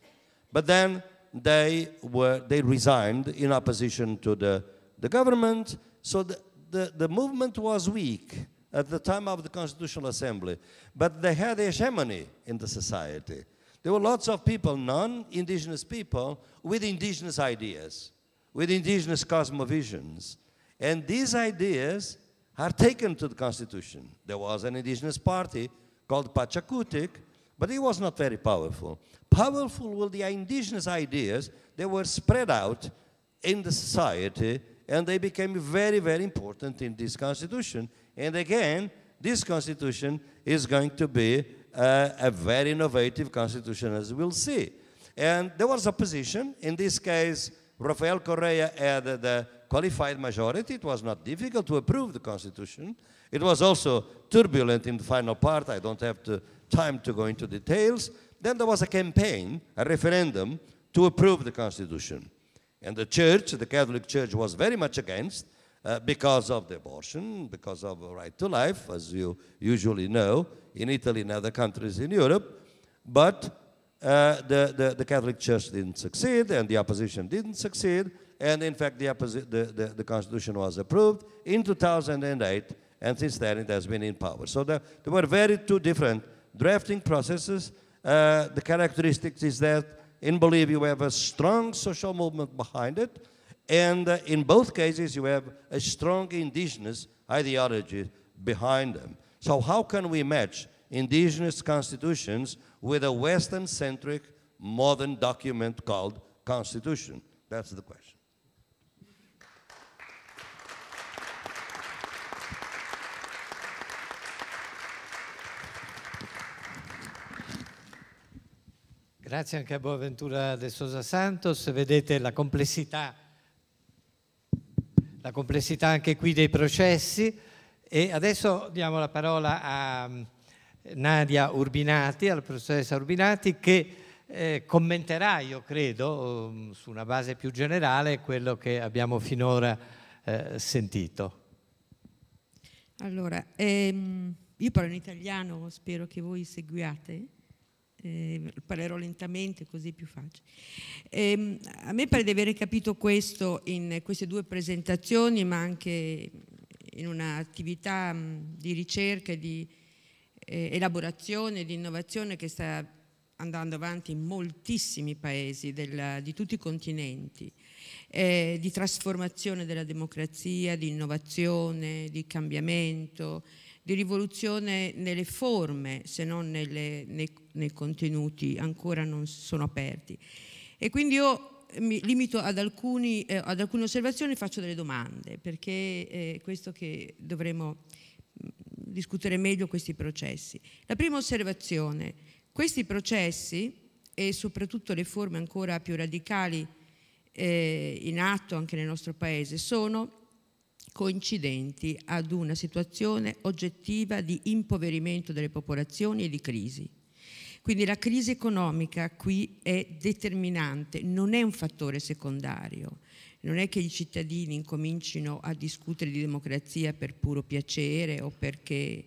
But then they, were, they resigned in opposition to the, the government, so the, the, the movement was weak at the time of the Constitutional Assembly, but they had a hegemony in the society. There were lots of people, non-indigenous people, with indigenous ideas, with indigenous cosmovisions. And these ideas are taken to the Constitution. There was an indigenous party called Pachakutik, but it was not very powerful. Powerful were the indigenous ideas that were spread out in the society, and they became very, very important in this Constitution and again, this constitution is going to be uh, a very innovative constitution, as we'll see. And there was opposition. In this case, Rafael Correa had the qualified majority. It was not difficult to approve the constitution. It was also turbulent in the final part. I don't have to, time to go into details. Then there was a campaign, a referendum, to approve the constitution. And the church, the Catholic Church, was very much against. Uh, because of the abortion, because of the right to life, as you usually know, in Italy and other countries in Europe. But uh, the, the, the, Catholic Church didn't succeed, and the opposition didn't succeed, and in fact, the, the, the, Constitution was approved in 2008, and since then it has been in power. So there, there were very two different drafting processes. Uh, the characteristics is that in Bolivia we have a strong social movement behind it, and uh, in both cases, you have a strong indigenous ideology behind them. So how can we match indigenous constitutions with a Western-centric modern document called constitution? That's the question. Grazie anche a Boaventura De Sosa Santos, vedete la complessità la complessità anche qui dei processi. E adesso diamo la parola a mm, Nadia Urbinati, alla professoressa Urbinati, che eh, commenterà, io credo, mm, su una base più generale, quello che abbiamo finora eh, sentito. Allora, ehm, io parlo in italiano, spero che voi seguiate eh, parlerò lentamente così è più facile. Eh, a me pare di aver capito questo in queste due presentazioni, ma anche in un'attività di ricerca, di eh, elaborazione, di innovazione che sta andando avanti in moltissimi paesi della, di tutti i continenti, eh, di trasformazione della democrazia, di innovazione, di cambiamento, di rivoluzione nelle forme, se non nelle, nei, nei, contenuti, ancora non sono aperti. E quindi io eh, mi limito ad, alcuni, eh, ad alcune osservazioni e faccio delle domande, perché eh, è questo che dovremo mm, discutere meglio questi processi. La prima osservazione, questi processi e soprattutto le forme ancora più radicali eh, in atto anche nel nostro Paese sono coincidenti ad una situazione oggettiva di impoverimento delle popolazioni e di crisi. Quindi la crisi economica qui è determinante, non è un fattore secondario. Non è che i cittadini incomincino a discutere di democrazia per puro piacere o perché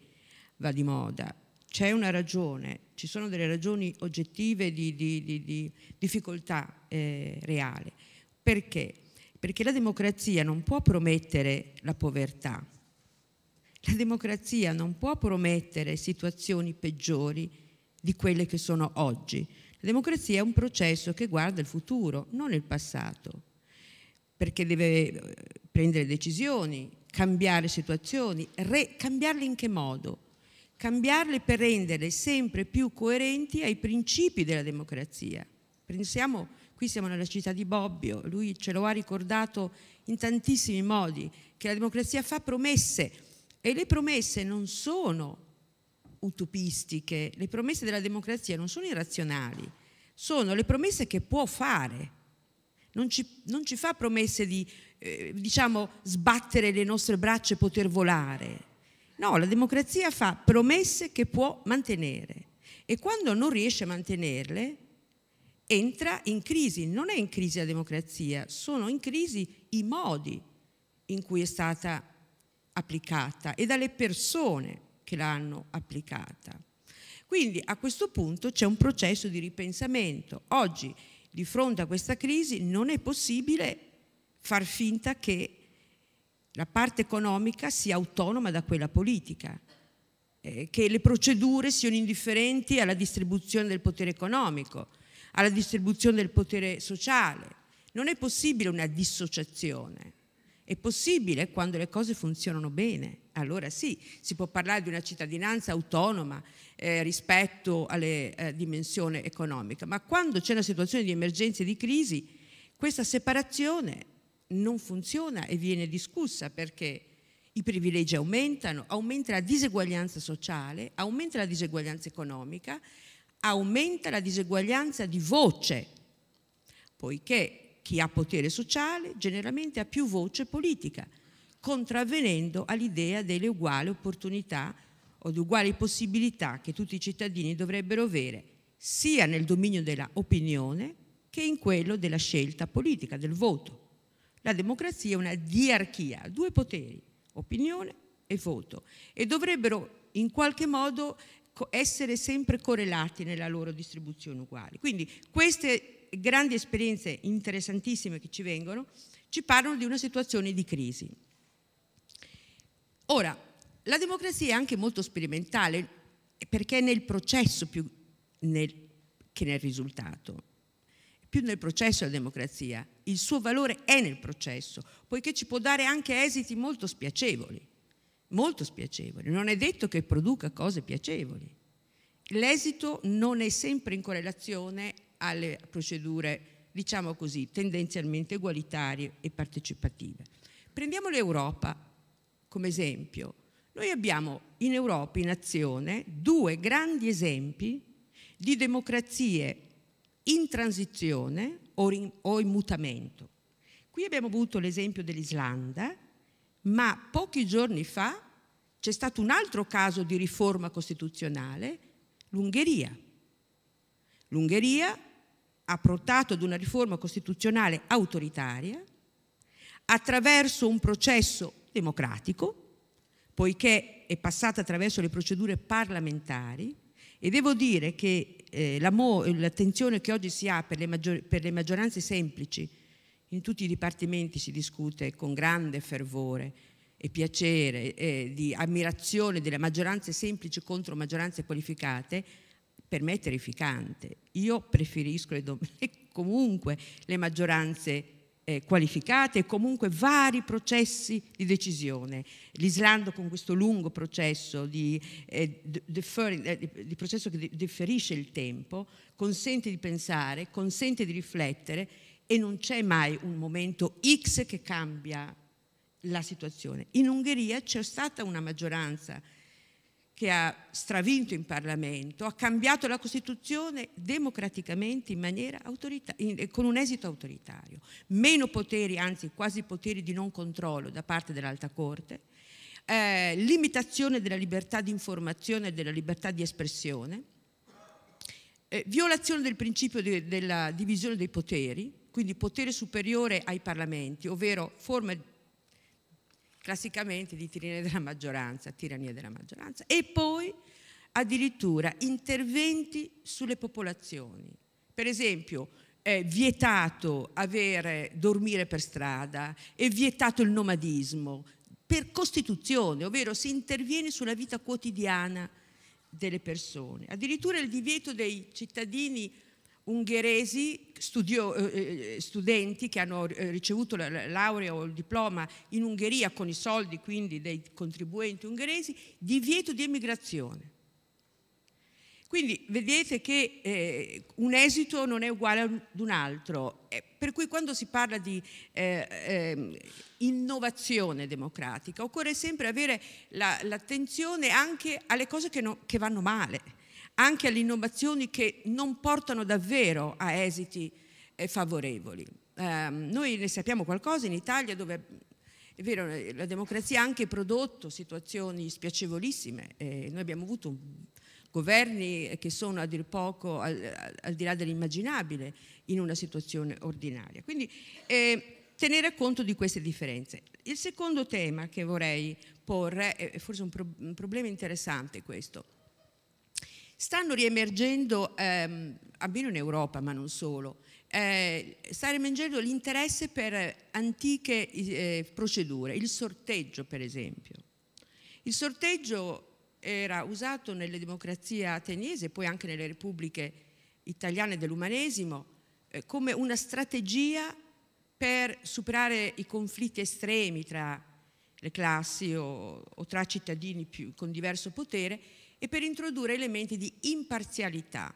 va di moda. C'è una ragione, ci sono delle ragioni oggettive di, di, di, di difficoltà eh, reale. Perché? perché la democrazia non può promettere la povertà, la democrazia non può promettere situazioni peggiori di quelle che sono oggi. La democrazia è un processo che guarda il futuro, non il passato, perché deve eh, prendere decisioni, cambiare situazioni, cambiarle in che modo? Cambiarle per renderle sempre più coerenti ai principi della democrazia. Pensiamo Qui siamo nella città di Bobbio, lui ce lo ha ricordato in tantissimi modi, che la democrazia fa promesse e le promesse non sono utopistiche, le promesse della democrazia non sono irrazionali, sono le promesse che può fare. Non ci, non ci fa promesse di, eh, diciamo, sbattere le nostre braccia e poter volare. No, la democrazia fa promesse che può mantenere e quando non riesce a mantenerle, entra in crisi, non è in crisi la democrazia, sono in crisi i modi in cui è stata applicata e dalle persone che l'hanno applicata. Quindi a questo punto c'è un processo di ripensamento. Oggi, di fronte a questa crisi, non è possibile far finta che la parte economica sia autonoma da quella politica, eh, che le procedure siano indifferenti alla distribuzione del potere economico, alla distribuzione del potere sociale. Non è possibile una dissociazione. È possibile quando le cose funzionano bene. Allora sì, si può parlare di una cittadinanza autonoma eh, rispetto alla eh, dimensione economica, ma quando c'è una situazione di emergenza e di crisi, questa separazione non funziona e viene discussa perché i privilegi aumentano, aumenta la diseguaglianza sociale, aumenta la diseguaglianza economica aumenta la diseguaglianza di voce, poiché chi ha potere sociale generalmente ha più voce politica, contravvenendo all'idea delle uguali opportunità o di uguali possibilità che tutti i cittadini dovrebbero avere, sia nel dominio dell'opinione che in quello della scelta politica, del voto. La democrazia è una diarchia, due poteri, opinione e voto, e dovrebbero in qualche modo essere sempre correlati nella loro distribuzione uguale. Quindi queste grandi esperienze interessantissime che ci vengono ci parlano di una situazione di crisi. Ora, la democrazia è anche molto sperimentale perché è nel processo più nel, che nel risultato più nel processo la democrazia, il suo valore è nel processo, poiché ci può dare anche esiti molto spiacevoli molto spiacevoli. Non è detto che produca cose piacevoli. L'esito non è sempre in correlazione alle procedure, diciamo così, tendenzialmente egualitarie e partecipative. Prendiamo l'Europa come esempio. Noi abbiamo in Europa in azione due grandi esempi di democrazie in transizione o in, o in mutamento. Qui abbiamo avuto l'esempio dell'Islanda ma pochi giorni fa c'è stato un altro caso di riforma costituzionale, l'Ungheria. L'Ungheria ha protato ad una riforma costituzionale autoritaria attraverso un processo democratico, poiché è passata attraverso le procedure parlamentari e devo dire che eh, l'attenzione che oggi si ha per le, per le maggioranze semplici in tutti i dipartimenti si discute con grande fervore e piacere e di ammirazione delle maggioranze semplici contro maggioranze qualificate, per me è terrificante. Io preferisco le comunque le maggioranze eh, qualificate e comunque vari processi di decisione. L'Islanda con questo lungo processo di, eh, eh, di processo che differisce il tempo consente di pensare, consente di riflettere e non c'è mai un momento X che cambia la situazione. In Ungheria c'è stata una maggioranza che ha stravinto in Parlamento, ha cambiato la Costituzione democraticamente in maniera autoritaria, con un esito autoritario, meno poteri, anzi quasi poteri di non controllo da parte dell'Alta Corte, eh, limitazione della libertà di informazione e della libertà di espressione, eh, violazione del principio de, della divisione dei poteri, quindi potere superiore ai parlamenti, ovvero forme classicamente di tirania della maggioranza, tirania della maggioranza, e poi addirittura interventi sulle popolazioni. Per esempio, è vietato avere, dormire per strada, è vietato il nomadismo, per Costituzione, ovvero si interviene sulla vita quotidiana delle persone. Addirittura il divieto dei cittadini ungheresi, studio, eh, eh, studenti che hanno eh, ricevuto la, laurea o il diploma in Ungheria con i soldi quindi dei contribuenti ungheresi, divieto di emigrazione. Quindi vedete che eh, un esito non è uguale ad un altro, eh, per cui quando si parla di eh, ehm, innovazione democratica occorre sempre avere l'attenzione la, anche alle cose che, no, che vanno male anche alle innovazioni che non portano davvero a esiti eh, favorevoli. Eh, noi ne sappiamo qualcosa in Italia dove è vero, la democrazia ha anche prodotto situazioni spiacevolissime, eh, noi abbiamo avuto governi che sono a dir poco al, al di là dell'immaginabile in una situazione ordinaria. Quindi eh, tenere conto di queste differenze. Il secondo tema che vorrei porre, è forse un, pro un problema interessante questo, stanno riemergendo, ehm, almeno in Europa ma non solo, eh, sta riemergendo l'interesse per antiche eh, procedure, il sorteggio per esempio. Il sorteggio era usato nelle democrazie ateniesi e poi anche nelle repubbliche italiane dell'umanesimo eh, come una strategia per superare i conflitti estremi tra le classi o, o tra cittadini più, con diverso potere e per introdurre elementi di imparzialità,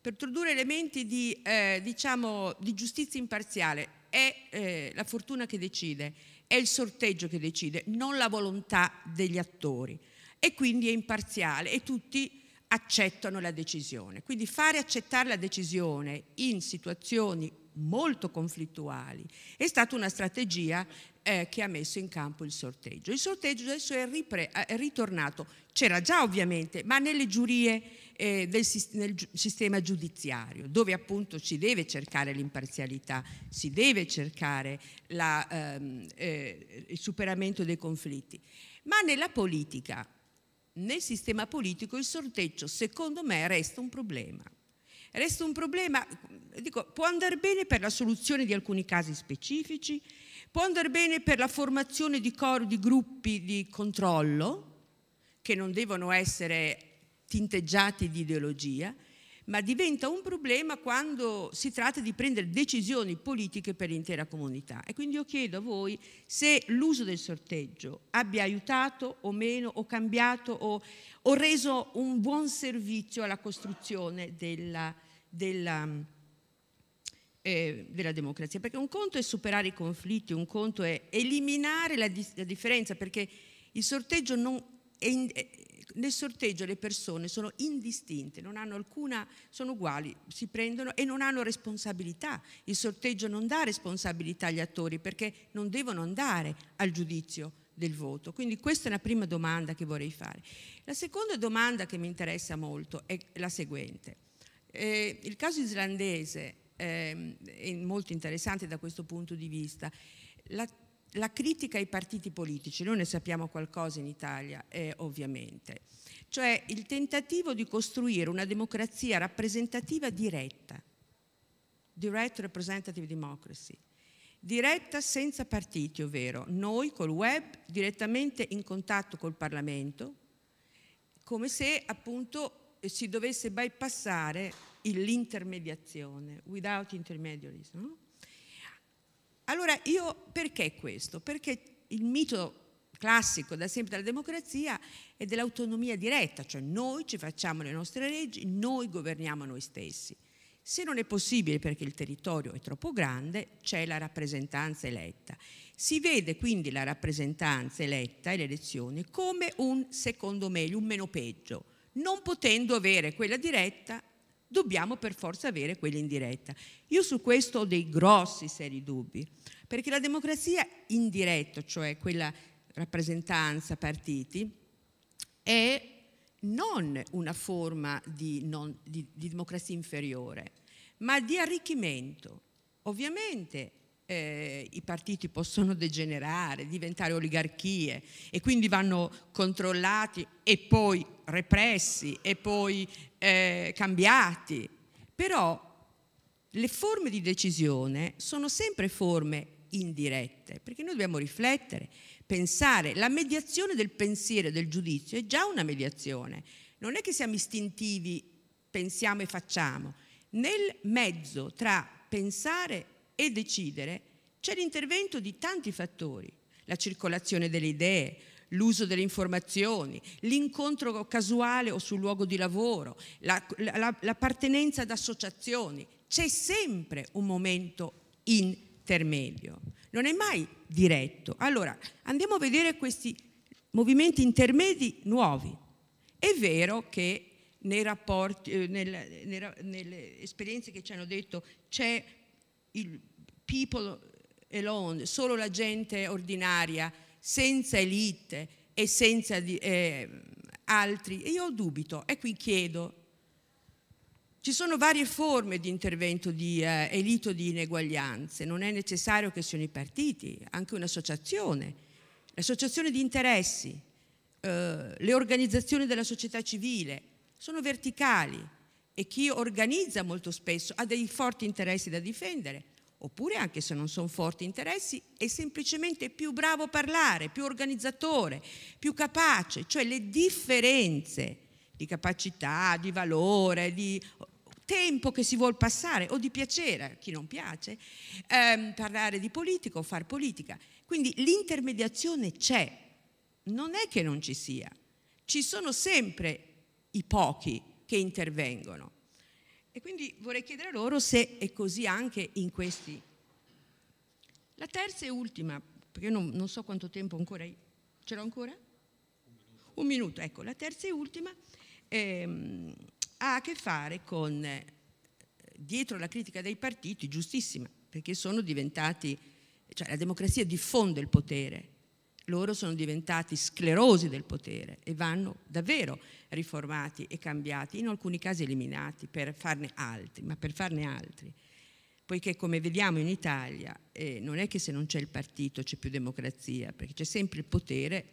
per introdurre elementi di, eh, diciamo, di giustizia imparziale. È eh, la fortuna che decide, è il sorteggio che decide, non la volontà degli attori. E quindi è imparziale e tutti accettano la decisione. Quindi fare accettare la decisione in situazioni molto conflittuali. È stata una strategia eh, che ha messo in campo il sorteggio. Il sorteggio adesso è, eh, è ritornato, c'era già ovviamente, ma nelle giurie eh, del nel gi sistema giudiziario, dove appunto si deve cercare l'imparzialità, si deve cercare la, ehm, eh, il superamento dei conflitti. Ma nella politica, nel sistema politico, il sorteggio secondo me resta un problema Resta un problema, dico, può andare bene per la soluzione di alcuni casi specifici, può andare bene per la formazione di, coro, di gruppi di controllo, che non devono essere tinteggiati di ideologia, ma diventa un problema quando si tratta di prendere decisioni politiche per l'intera comunità. E quindi io chiedo a voi se l'uso del sorteggio abbia aiutato o meno, o cambiato, o, o reso un buon servizio alla costruzione della, della, mm, eh, della, democrazia. Perché un conto è superare i conflitti, un conto è eliminare la, la differenza, perché il sorteggio non, è, nel sorteggio le persone sono indistinte, non hanno alcuna, sono uguali, si prendono e non hanno responsabilità. Il sorteggio non dà responsabilità agli attori perché non devono andare al giudizio del voto. Quindi questa è la prima domanda che vorrei fare. La seconda domanda che mi interessa molto è la seguente. Eh, il caso islandese eh, è molto interessante da questo punto di vista. La la critica ai partiti politici, noi ne sappiamo qualcosa in Italia eh, ovviamente, cioè il tentativo di costruire una democrazia rappresentativa diretta, direct representative democracy, diretta senza partiti, ovvero noi col web direttamente in contatto col Parlamento, come se appunto si dovesse bypassare l'intermediazione, without intermediaries, no? Allora io perché questo? Perché il mito classico da sempre della democrazia è dell'autonomia diretta, cioè noi ci facciamo le nostre leggi, noi governiamo noi stessi. Se non è possibile perché il territorio è troppo grande, c'è la rappresentanza eletta. Si vede quindi la rappresentanza eletta e le elezioni come un, secondo meglio, un meno peggio, non potendo avere quella diretta dobbiamo per forza avere quella indiretta. Io su questo ho dei grossi seri dubbi, perché la democrazia indiretta, cioè quella rappresentanza partiti, è non una forma di, non, di, di democrazia inferiore, ma di arricchimento. Ovviamente eh, i partiti possono degenerare, diventare oligarchie e quindi vanno controllati e poi repressi e poi eh, cambiati. Però le forme di decisione sono sempre forme indirette, perché noi dobbiamo riflettere, pensare. La mediazione del pensiero e del giudizio è già una mediazione. Non è che siamo istintivi, pensiamo e facciamo. Nel mezzo tra pensare e decidere, c'è l'intervento di tanti fattori, la circolazione delle idee, l'uso delle informazioni, l'incontro casuale o sul luogo di lavoro, l'appartenenza la, la, ad associazioni. C'è sempre un momento intermedio, non è mai diretto. Allora, andiamo a vedere questi movimenti intermedi nuovi. È vero che nei rapporti, eh, nel, nel, nelle esperienze che ci hanno detto c'è il people alone, solo la gente ordinaria, senza elite e senza eh, altri. E io dubito e qui chiedo. Ci sono varie forme di intervento di eh, elito di ineguaglianze, non è necessario che siano i partiti, anche un'associazione, l'associazione di interessi, eh, le organizzazioni della società civile, sono verticali, e chi organizza molto spesso ha dei forti interessi da difendere, oppure anche se non sono forti interessi è semplicemente più bravo a parlare, più organizzatore, più capace, cioè le differenze di capacità, di valore, di tempo che si vuole passare o di piacere a chi non piace, ehm, parlare di politica o far politica. Quindi l'intermediazione c'è, non è che non ci sia, ci sono sempre i pochi che intervengono. E quindi vorrei chiedere loro se è così anche in questi. La terza e ultima, perché non, non so quanto tempo ancora, ce l'ho ancora? Un minuto. Un minuto, ecco, la terza e ultima ehm, ha a che fare con, eh, dietro la critica dei partiti, giustissima, perché sono diventati, cioè la democrazia diffonde il potere, loro sono diventati sclerosi del potere e vanno davvero riformati e cambiati, in alcuni casi eliminati per farne altri, ma per farne altri. Poiché come vediamo in Italia eh, non è che se non c'è il partito c'è più democrazia, perché c'è sempre il potere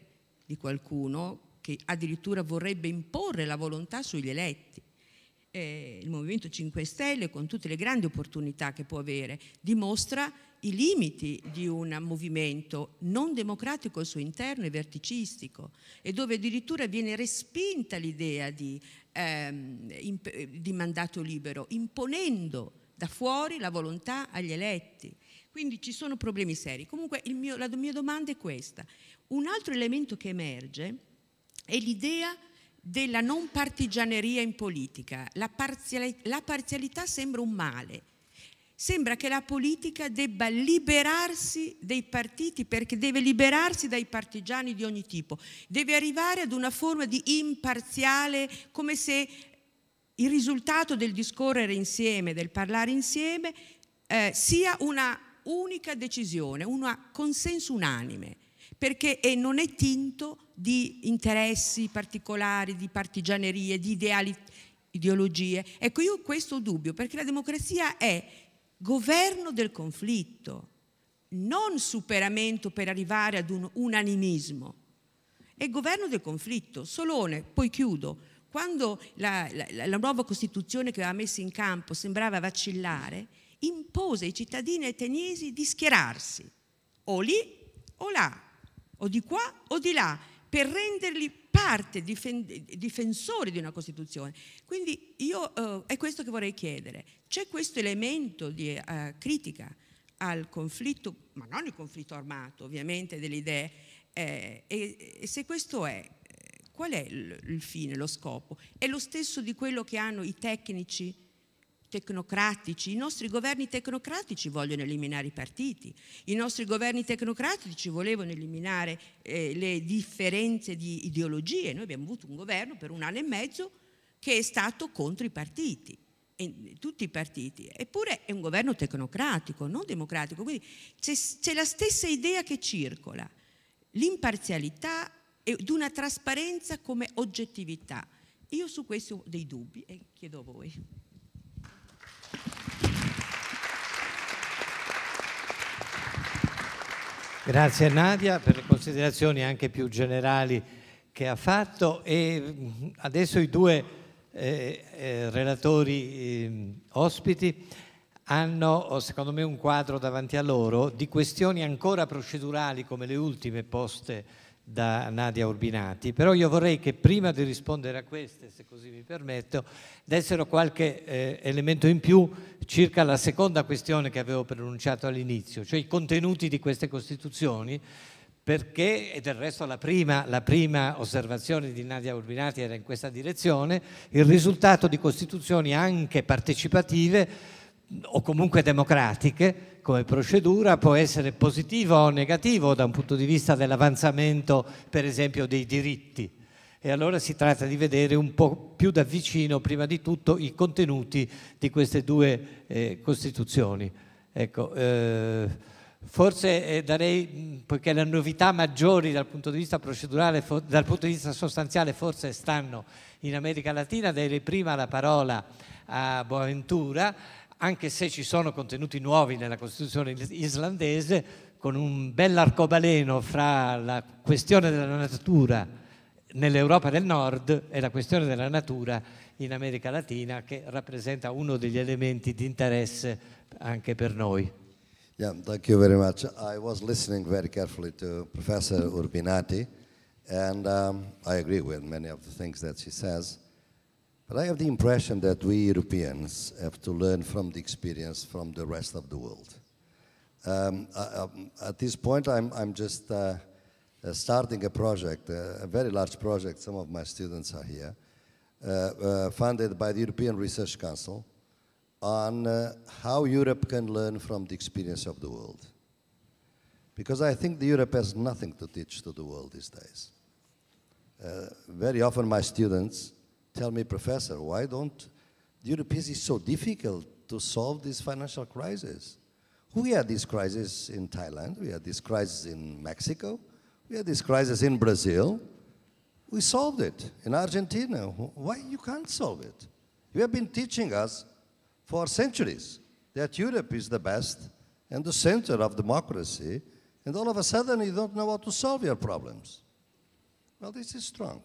di qualcuno che addirittura vorrebbe imporre la volontà sugli eletti. Eh, il Movimento 5 Stelle, con tutte le grandi opportunità che può avere, dimostra i limiti di un movimento non democratico al suo interno e verticistico e dove addirittura viene respinta l'idea di, ehm, di mandato libero, imponendo da fuori la volontà agli eletti. Quindi ci sono problemi seri. Comunque mio, la mia domanda è questa. Un altro elemento che emerge è l'idea della non partigianeria in politica. La, parziali, la parzialità sembra un male Sembra che la politica debba liberarsi dei partiti perché deve liberarsi dai partigiani di ogni tipo, deve arrivare ad una forma di imparziale, come se il risultato del discorrere insieme, del parlare insieme, eh, sia una unica decisione, un consenso unanime, perché non è tinto di interessi particolari, di partigianerie, di ideali, ideologie. Ecco, io questo dubbio, perché la democrazia è governo del conflitto, non superamento per arrivare ad un unanimismo. È governo del conflitto. Solone, poi chiudo, quando la, la, la, nuova Costituzione che aveva messo in campo sembrava vacillare, impose ai cittadini ateniesi di schierarsi o lì o là, o di qua o di là, per renderli parte difensore di una Costituzione. Quindi io, eh, è questo che vorrei chiedere. C'è questo elemento di eh, critica al conflitto, ma non il conflitto armato ovviamente delle idee, eh, e, e, se questo è, eh, qual è il, il fine, lo scopo? È lo stesso di quello che hanno i tecnici tecnocratici, i nostri governi tecnocratici vogliono eliminare i partiti, i nostri governi tecnocratici volevano eliminare eh, le differenze di ideologie, noi abbiamo avuto un governo per un anno e mezzo che è stato contro i partiti, eh, tutti i partiti, eppure è un governo tecnocratico, non democratico, quindi c'è la stessa idea che circola, l'imparzialità ed una trasparenza come oggettività. Io su questo ho dei dubbi e chiedo a voi. Grazie Nadia per le considerazioni anche più generali che ha fatto e mm, adesso i due eh, eh, relatori eh, ospiti hanno oh, secondo me un quadro davanti a loro di questioni ancora procedurali come le ultime poste da Nadia Urbinati, però io vorrei che prima di rispondere a queste, se così mi permetto, dessero qualche eh, elemento in più circa la seconda questione che avevo pronunciato all'inizio, cioè i contenuti di queste Costituzioni, perché, e del resto la prima, la prima osservazione di Nadia Urbinati era in questa direzione, il risultato di Costituzioni anche partecipative o comunque democratiche come procedura può essere positivo o negativo da un punto di vista dell'avanzamento per esempio dei diritti e allora si tratta di vedere un po' più da vicino prima di tutto i contenuti di queste due eh, Costituzioni. Ecco, eh, forse eh, darei, poiché le novità maggiori dal punto di vista procedurale, dal punto di vista sostanziale forse stanno in America Latina, darei prima la parola a Boaventura anche se ci sono contenuti nuovi nella Costituzione islandese, con un bell'arcobaleno fra la questione della natura nell'Europa del Nord e la questione della natura in America Latina, che rappresenta uno degli elementi di interesse anche per noi. Yeah, thank you very much. I was listening very carefully to Professor Urbinati, and um, I agree with many of the things that she says. But I have the impression that we Europeans have to learn from the experience from the rest of the world. Um, uh, um, at this point, I'm, I'm just uh, uh starting a project, uh, a very large project. Some of my students are here, funded by the European Research Council, on how Europe can learn from the experience of the world. Because I think Europe has nothing to teach to the world these days. very often, my students tell me, Professor, why don't the is so difficult to solve this financial crisis? We had this crisis in Thailand, we had this crisis in Mexico, we had this crisis in Brazil. We solved it in Argentina. Why you can't solve it? You have been teaching us for centuries that Europe is the best and the center of democracy, and all of a sudden you don't know how to solve your problems. Well, this is strong.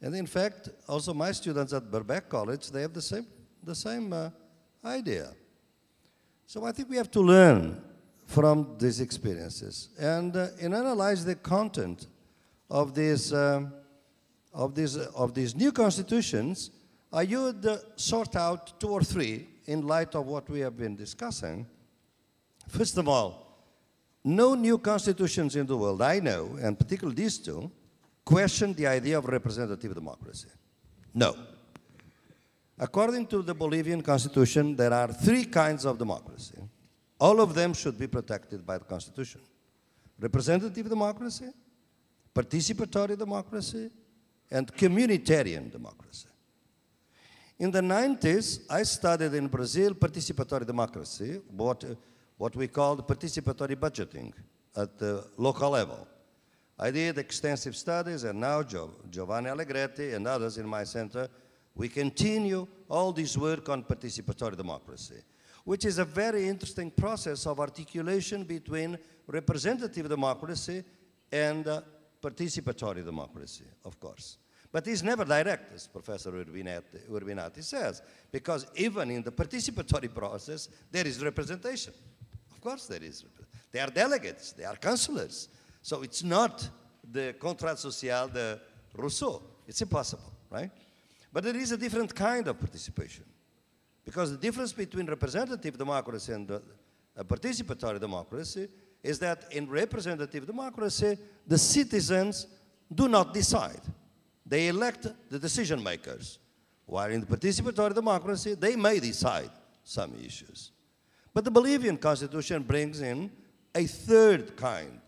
And in fact, also my students at Berbeck College, they have the same, the same uh, idea. So I think we have to learn from these experiences and, uh, and analyze the content of these, uh, of, these, uh, of these new constitutions. I would uh, sort out two or three in light of what we have been discussing. First of all, no new constitutions in the world, I know, and particularly these two, question the idea of representative democracy. No. According to the Bolivian constitution, there are three kinds of democracy. All of them should be protected by the constitution. Representative democracy, participatory democracy, and communitarian democracy. In the 90s, I studied in Brazil participatory democracy, what, what we called participatory budgeting at the local level. I did extensive studies, and now Giovanni Allegretti and others in my center, we continue all this work on participatory democracy, which is a very interesting process of articulation between representative democracy and uh, participatory democracy, of course. But it's never direct, as Professor Urbinati, Urbinati says, because even in the participatory process, there is representation. Of course there is. They are delegates, they are counselors, so it's not the contrat social, the Rousseau. It's impossible, right? But there is a different kind of participation. Because the difference between representative democracy and uh, participatory democracy is that in representative democracy, the citizens do not decide. They elect the decision makers. While in participatory democracy, they may decide some issues. But the Bolivian constitution brings in a third kind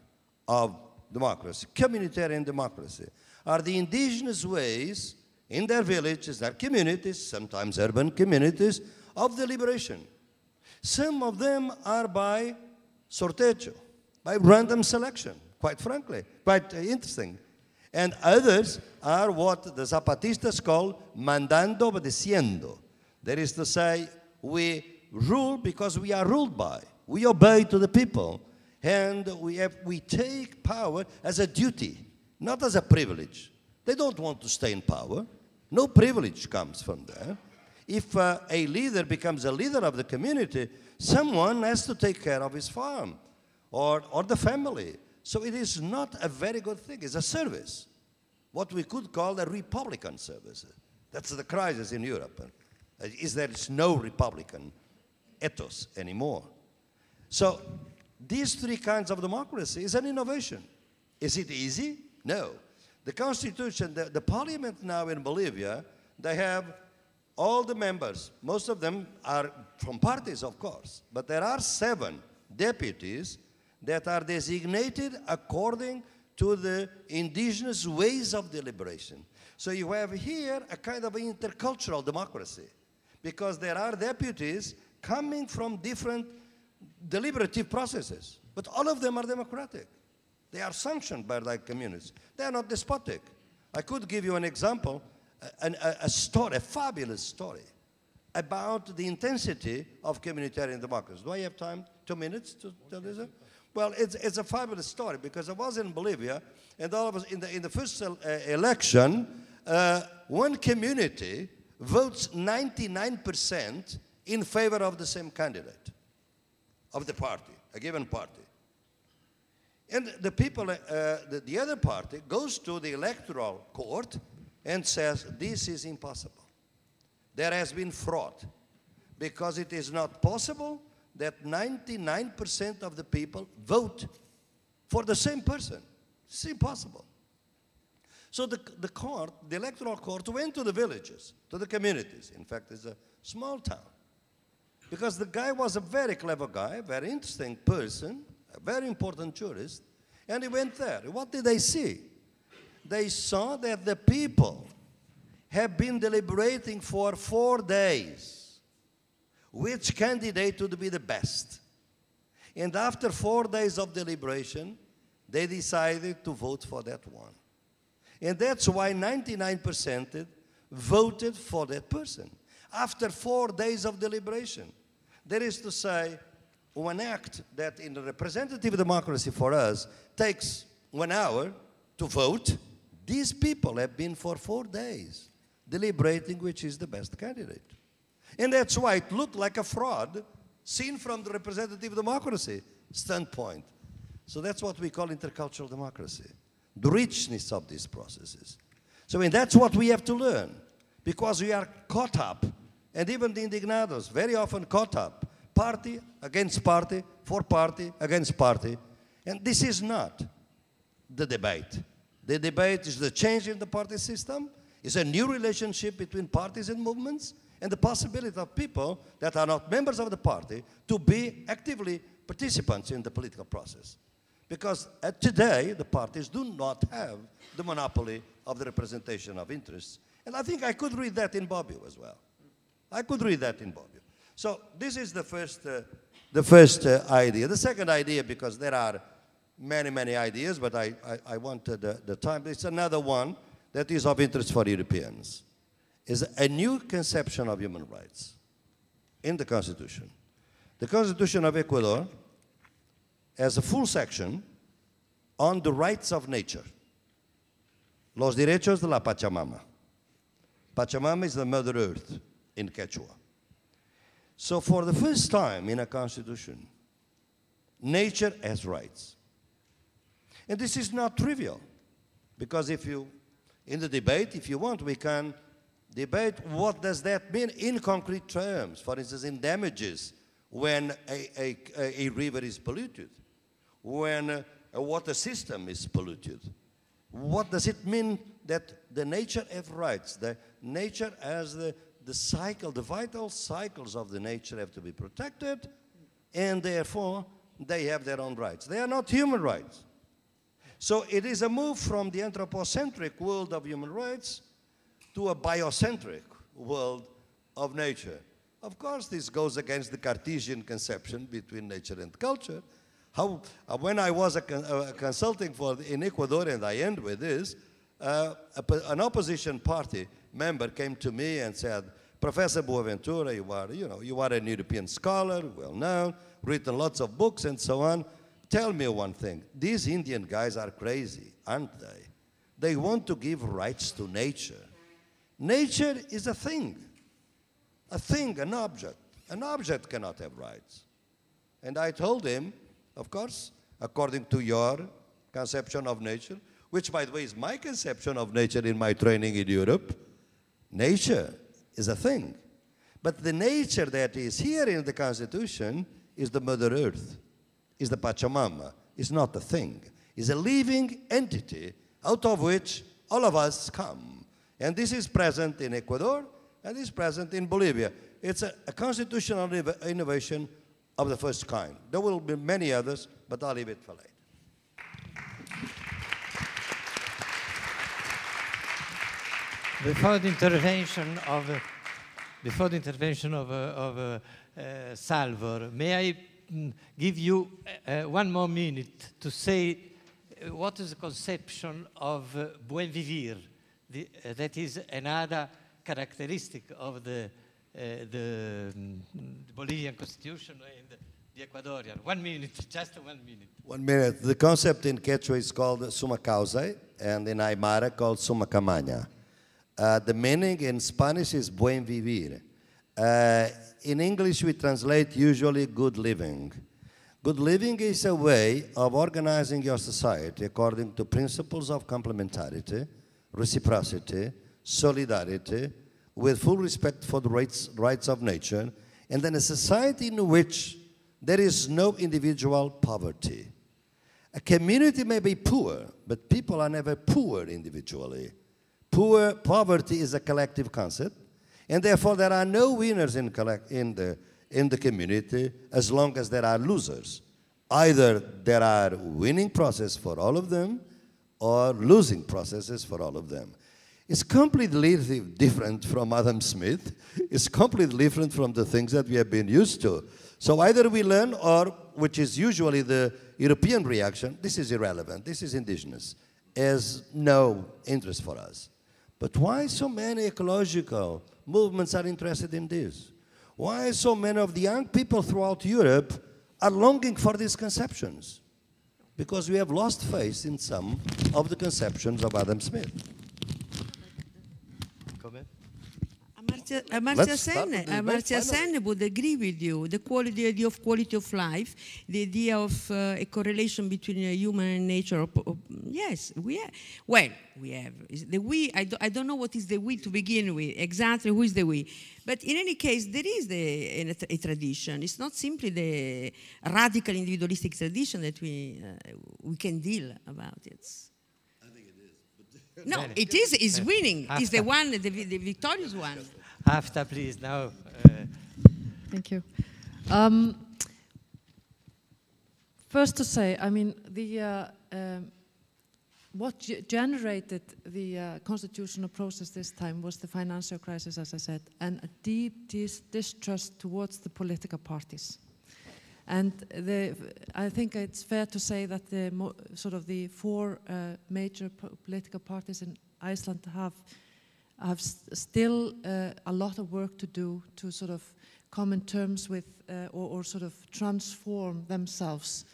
of democracy, communitarian democracy, are the indigenous ways in their villages, their communities, sometimes urban communities, of the liberation. Some of them are by sorteo, by random selection, quite frankly, quite interesting. And others are what the Zapatistas call mandando obedeciendo. That is to say, we rule because we are ruled by. We obey to the people. And we, have, we take power as a duty, not as a privilege. They don't want to stay in power. No privilege comes from there. If uh, a leader becomes a leader of the community, someone has to take care of his farm or, or the family. So it is not a very good thing. It's a service, what we could call a Republican service. That's the crisis in Europe, uh, is there is no Republican ethos anymore. So these three kinds of democracy is an innovation. Is it easy? No. The constitution, the, the parliament now in Bolivia, they have all the members, most of them are from parties, of course, but there are seven deputies that are designated according to the indigenous ways of deliberation. So you have here a kind of intercultural democracy because there are deputies coming from different deliberative processes. But all of them are democratic. They are sanctioned by the communities. They are not despotic. I could give you an example, a, a, a story, a fabulous story about the intensity of communitarian democracy. Do I have time? Two minutes to tell this? Well, it's, it's a fabulous story because I was in Bolivia, and all of us in the, in the first uh, election, uh, one community votes 99% in favor of the same candidate of the party, a given party. And the people, uh, the, the other party goes to the electoral court and says, this is impossible. There has been fraud because it is not possible that 99% of the people vote for the same person. It's impossible. So the, the court, the electoral court, went to the villages, to the communities. In fact, it's a small town. Because the guy was a very clever guy, very interesting person, a very important tourist, and he went there. What did they see? They saw that the people have been deliberating for four days which candidate would be the best. And after four days of deliberation, they decided to vote for that one. And that's why 99% voted for that person after four days of deliberation. That is to say, one act that in representative democracy for us takes one hour to vote, these people have been for four days deliberating which is the best candidate. And that's why it looked like a fraud seen from the representative democracy standpoint. So that's what we call intercultural democracy, the richness of these processes. So I mean, that's what we have to learn because we are caught up, and even the indignados very often caught up party against party, for party against party. And this is not the debate. The debate is the change in the party system, is a new relationship between parties and movements, and the possibility of people that are not members of the party to be actively participants in the political process. Because uh, today, the parties do not have the monopoly of the representation of interests. And I think I could read that in Bobbio as well. I could read that in Bobbio. So this is the first, uh, the first uh, idea. The second idea, because there are many, many ideas, but I, I, I wanted the time. It's another one that is of interest for Europeans, is a new conception of human rights in the Constitution. The Constitution of Ecuador has a full section on the rights of nature. Los derechos de la Pachamama. Pachamama is the Mother Earth in Quechua. So for the first time in a constitution, nature has rights. And this is not trivial, because if you, in the debate, if you want, we can debate what does that mean in concrete terms, for instance, in damages, when a, a, a river is polluted, when uh, a water system is polluted. What does it mean that the nature has rights, the nature has the the cycle, the vital cycles of the nature have to be protected, and therefore they have their own rights. They are not human rights. So it is a move from the anthropocentric world of human rights to a biocentric world of nature. Of course, this goes against the Cartesian conception between nature and culture. How, uh, when I was a, con uh, consulting for the, in Ecuador, and I end with this, uh, a, an opposition party member came to me and said, Professor Boaventura, you are, you know, you are an European scholar, well known, written lots of books and so on. Tell me one thing. These Indian guys are crazy, aren't they? They want to give rights to nature. Nature is a thing, a thing, an object. An object cannot have rights. And I told him, of course, according to your conception of nature, which, by the way, is my conception of nature in my training in Europe, nature is a thing. But the nature that is here in the Constitution is the Mother Earth, is the Pachamama, is not a thing, is a living entity out of which all of us come. And this is present in Ecuador and is present in Bolivia. It's a, a constitutional innovation of the first kind. There will be many others, but I'll leave it for later. Before the intervention of, uh, before the intervention of, uh, of uh, Salvor, may I mm, give you uh, uh, one more minute to say uh, what is the conception of buen vivir? The, that is another characteristic of the, the, um, the, Bolivian constitution and the, Ecuadorian. One minute, just one minute. One minute. The concept in Quechua is called summa causa and in Aymara called summa camaña. Uh, the meaning in Spanish is buen vivir. Uh, in English, we translate usually good living. Good living is a way of organizing your society according to principles of complementarity, reciprocity, solidarity, with full respect for the rights, rights of nature, and then a society in which there is no individual poverty. A community may be poor, but people are never poor individually. Poor poverty is a collective concept, and therefore there are no winners in, collect, in, the, in the community as long as there are losers. Either there are winning processes for all of them or losing processes for all of them. It's completely different from Adam Smith. It's completely different from the things that we have been used to. So either we learn or, which is usually the European reaction, this is irrelevant, this is indigenous, has no interest for us. But why so many ecological movements are interested in this? Why so many of the young people throughout Europe are longing for these conceptions? Because we have lost faith in some of the conceptions of Adam Smith. Amartya, Amartya Sen. Amartya Sen would agree with you. The, quality, the idea of quality of life, the idea of uh, a correlation between uh, human nature. yes, we have. Well, we have. Is the we, I, do, I don't know what is the we to begin with, exactly who is the we. But in any case, there is the, a, a tradition. It's not simply the radical individualistic tradition that we, uh, we can deal about it. No, it is. Is winning. Is the one, the, the victorious one after, please, now. Uh. Thank you. Um, first to say, I mean, the uh, um, what generated the uh, constitutional process this time was the financial crisis, as I said, and a deep dis distrust towards the political parties. And the, I think it's fair to say that the sort of the four uh, major po political parties in Iceland have I have still uh, a lot of work to do to sort of come in terms with uh, or, or, sort of transform themselves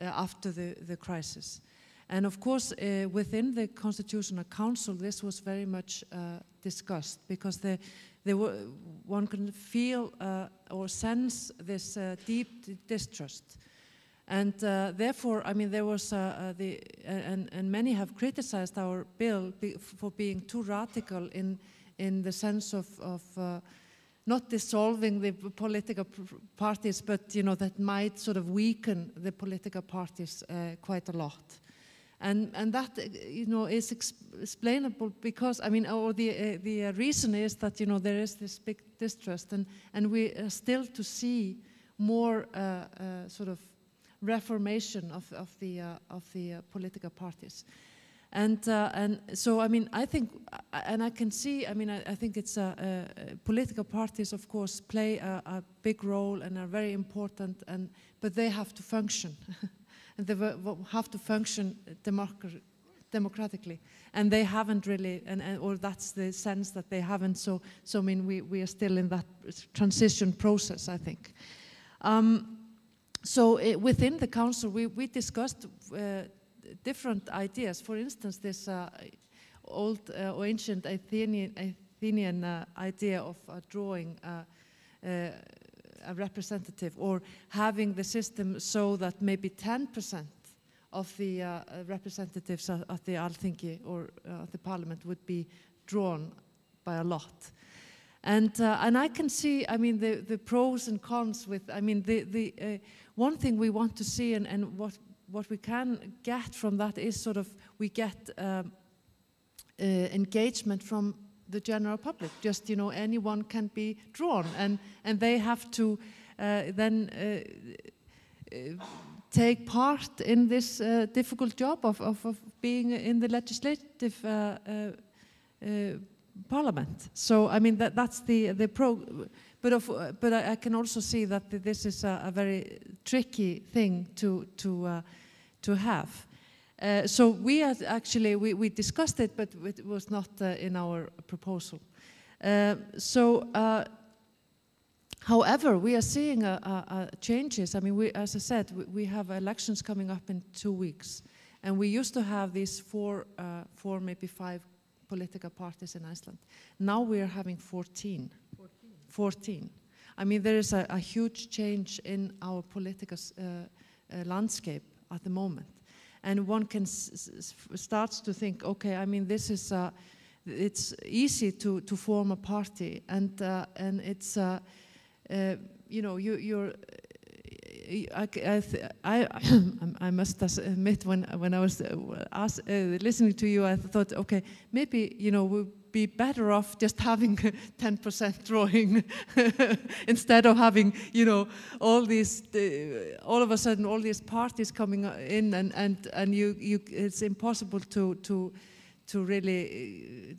uh, after the, the crisis. And of course, uh, within the Constitutional Council, this was very much uh, discussed because the, the one can feel uh, or sense this deep distrust and uh, therefore, I mean, there was uh, uh, the, and, and many have criticized our bill for being too radical in, in the sense of, of not dissolving the political parties, but you know that might sort of weaken the political parties uh, quite a lot, and and that you know is explainable because I mean, or the uh, the reason is that you know there is this big distrust, and and we are still to see more uh, sort of reformation of, of the, uh, of the uh, political parties. And, uh, and so, I mean, I think, uh, and I can see, I mean, I, I think it's political parties, of course, play a, a, big role and are very important, and, but they have to function. and they have to function democratically democratically, and they haven't really, and, and, or that's the sense that they haven't. So, so I mean, we we are still in that transition process, I think. Um, so it, eh, within the council, we, we discussed uh, different ideas. For instance, this uh, old uh, or ancient Athenian, Athenian uh, idea of uh, drawing uh, eh, a representative or having the system so that maybe 10% of the representatives at, the Althingi or the parliament would be drawn by a lot. And, and I can see, I mean, the, the pros and cons with, I mean, the, the one thing we want to see and, and what, what we can get from that is sort of we get um, uh, engagement from the general public. Just, you know, anyone can be drawn and, and they have to uh, then uh, uh, take part in this uh, difficult job of, of, of, being in the legislative uh, uh, uh parliament. So I mean that that's the the pro but, of, but I, I, can also see that this is a, a very tricky thing to, to, uh, to have. Uh, so we actually, we, we, discussed it, but it was not uh, in our proposal. Uh, so, uh, however, we are seeing changes. I mean, we, as I said, we, we, have elections coming up in two weeks. And we used to have these four, uh, four, maybe five political parties in Iceland. Now we are having 14. 14. I mean, there is a, a huge change in our political uh, uh, landscape at the moment. And one can starts to think, okay, I mean, this is a, it's easy to, to form a party, and uh, and it's uh, uh, you know you you're I, I, I, must admit when when I was listening to you, I thought, okay, maybe you know we be better off just having 10% drawing instead of having, you know, all these, uh, all of a sudden, all these parties coming uh, in, and and and you, you, it's impossible to to to really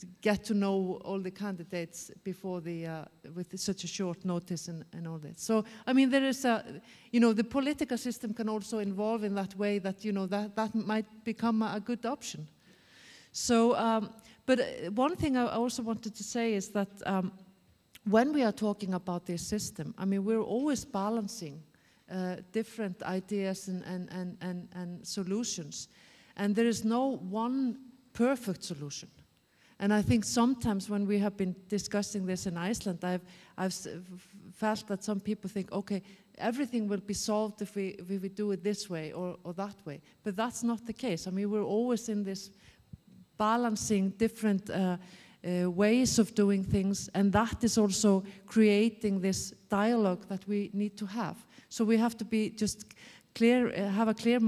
uh, get to know all the candidates before the uh, with such a short notice and, and all that. So I mean, there is a, you know, the political system can also involve in that way that you know that that might become a good option. So. Um, but uh, one thing I also wanted to say is that um, when we are talking about this system, I mean, we're always balancing uh, different ideas and, and, and, and, and solutions. And there is no one perfect solution. And I think sometimes when we have been discussing this in Iceland, I've, I've felt that some people think, okay, everything will be solved if we, if we do it this way or, or that way. But that's not the case. I mean, we're always in this balancing different uh, uh, ways of doing things, and that is also creating this dialogue that we need to have. So we have to be just clear, uh, have a clear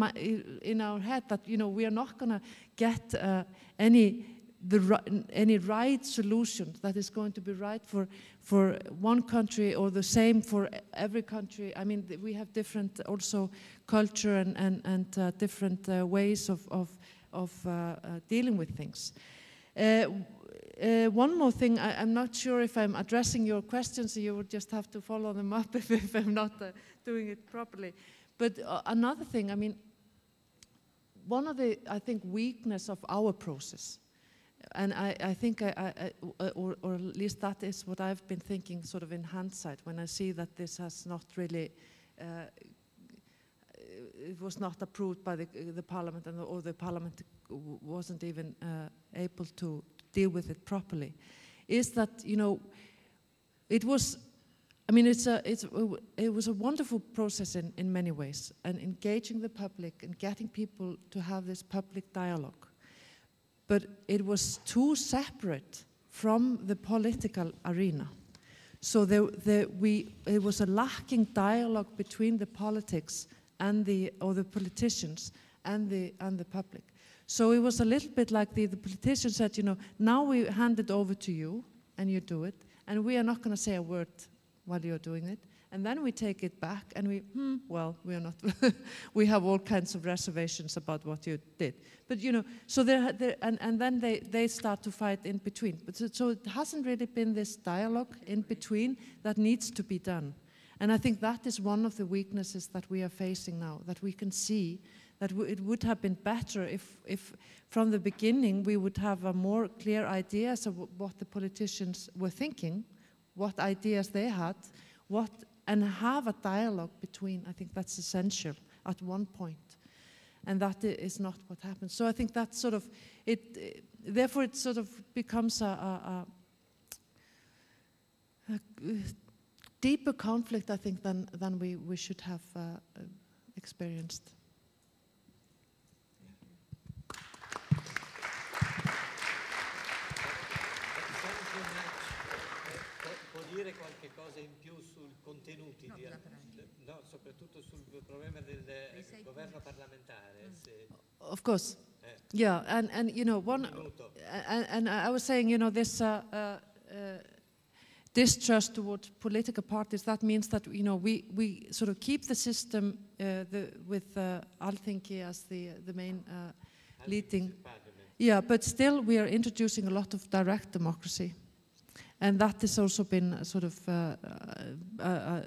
in our head that you know we are not going to get uh, any the any right solution that is going to be right for for one country or the same for every country. I mean, we have different also culture and and and uh, different uh, ways of of of uh, uh, dealing with things. Uh, uh, one more thing, I, am not sure if I'm addressing your questions, so you would just have to follow them up if, if I'm not uh, doing it properly. But uh, another thing, I mean, one of the, I think, weakness of our process, and I, I think, I, I, or, or, at least that is what I've been thinking sort of in hindsight when I see that this has not really it was not approved by the, the parliament and the, or the parliament wasn't even uh, able to deal with it properly is that you know it was I mean it's a it's it was a wonderful process in, in many ways and engaging the public and getting people to have this public dialogue but it was too separate from the political arena so there, there we it was a lacking dialogue between the politics and the, or the politicians and the, and the public. So it was a little bit like the, the politician said, you know, now we hand it over to you and you do it, and we are not going to say a word while you're doing it. And then we take it back and we, hmm, well, we are not, we have all kinds of reservations about what you did. But, you know, so there, there and, and then they, they start to fight in between. But so, so it hasn't really been this dialogue in between that needs to be done. And I think that is one of the weaknesses that we are facing now, that we can see that it would have been better if, if from the beginning we would have a more clear ideas of what the politicians were thinking, what ideas they had, what, and have a dialogue between. I think that's essential at one point. And that is not what happens. So I think that sort of, it, it therefore it sort of becomes a, a, a, a deeper conflict, I think, than, than we, we should have uh, experienced. contenuti, no, di, no, soprattutto sul problema del governo parlamentare. Mm. Of course. Eh. Yeah, and, and you know, one, and, and I was saying, you know, this uh, uh, uh distrust toward political parties, that means that you know we, we sort of keep the system uh, the, with uh, Althinki as the uh, the main uh, leading. Yeah, but still we are introducing a lot of direct democracy, and that has also been sort of uh, uh,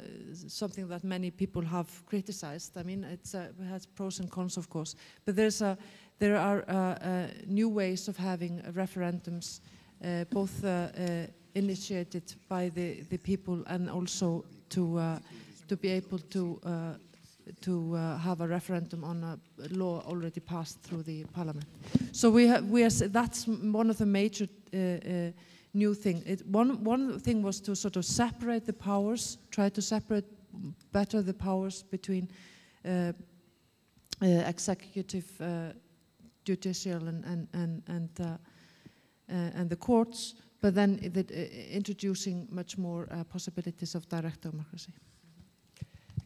something that many people have criticized. I mean, it has pros and cons, of course, but there's a there are new ways of having referendums, both initiated by the, the people and also to, uh, to be able to, uh, to uh, have a referendum on a law already passed through the parliament. So we we are, that's one of the major new thing. It, one, one thing was to sort of separate the powers, try to separate better the powers between uh, uh, executive, uh, judicial, and and and and, and the courts. but then the, uh, introducing much more uh, possibilities of direct democracy.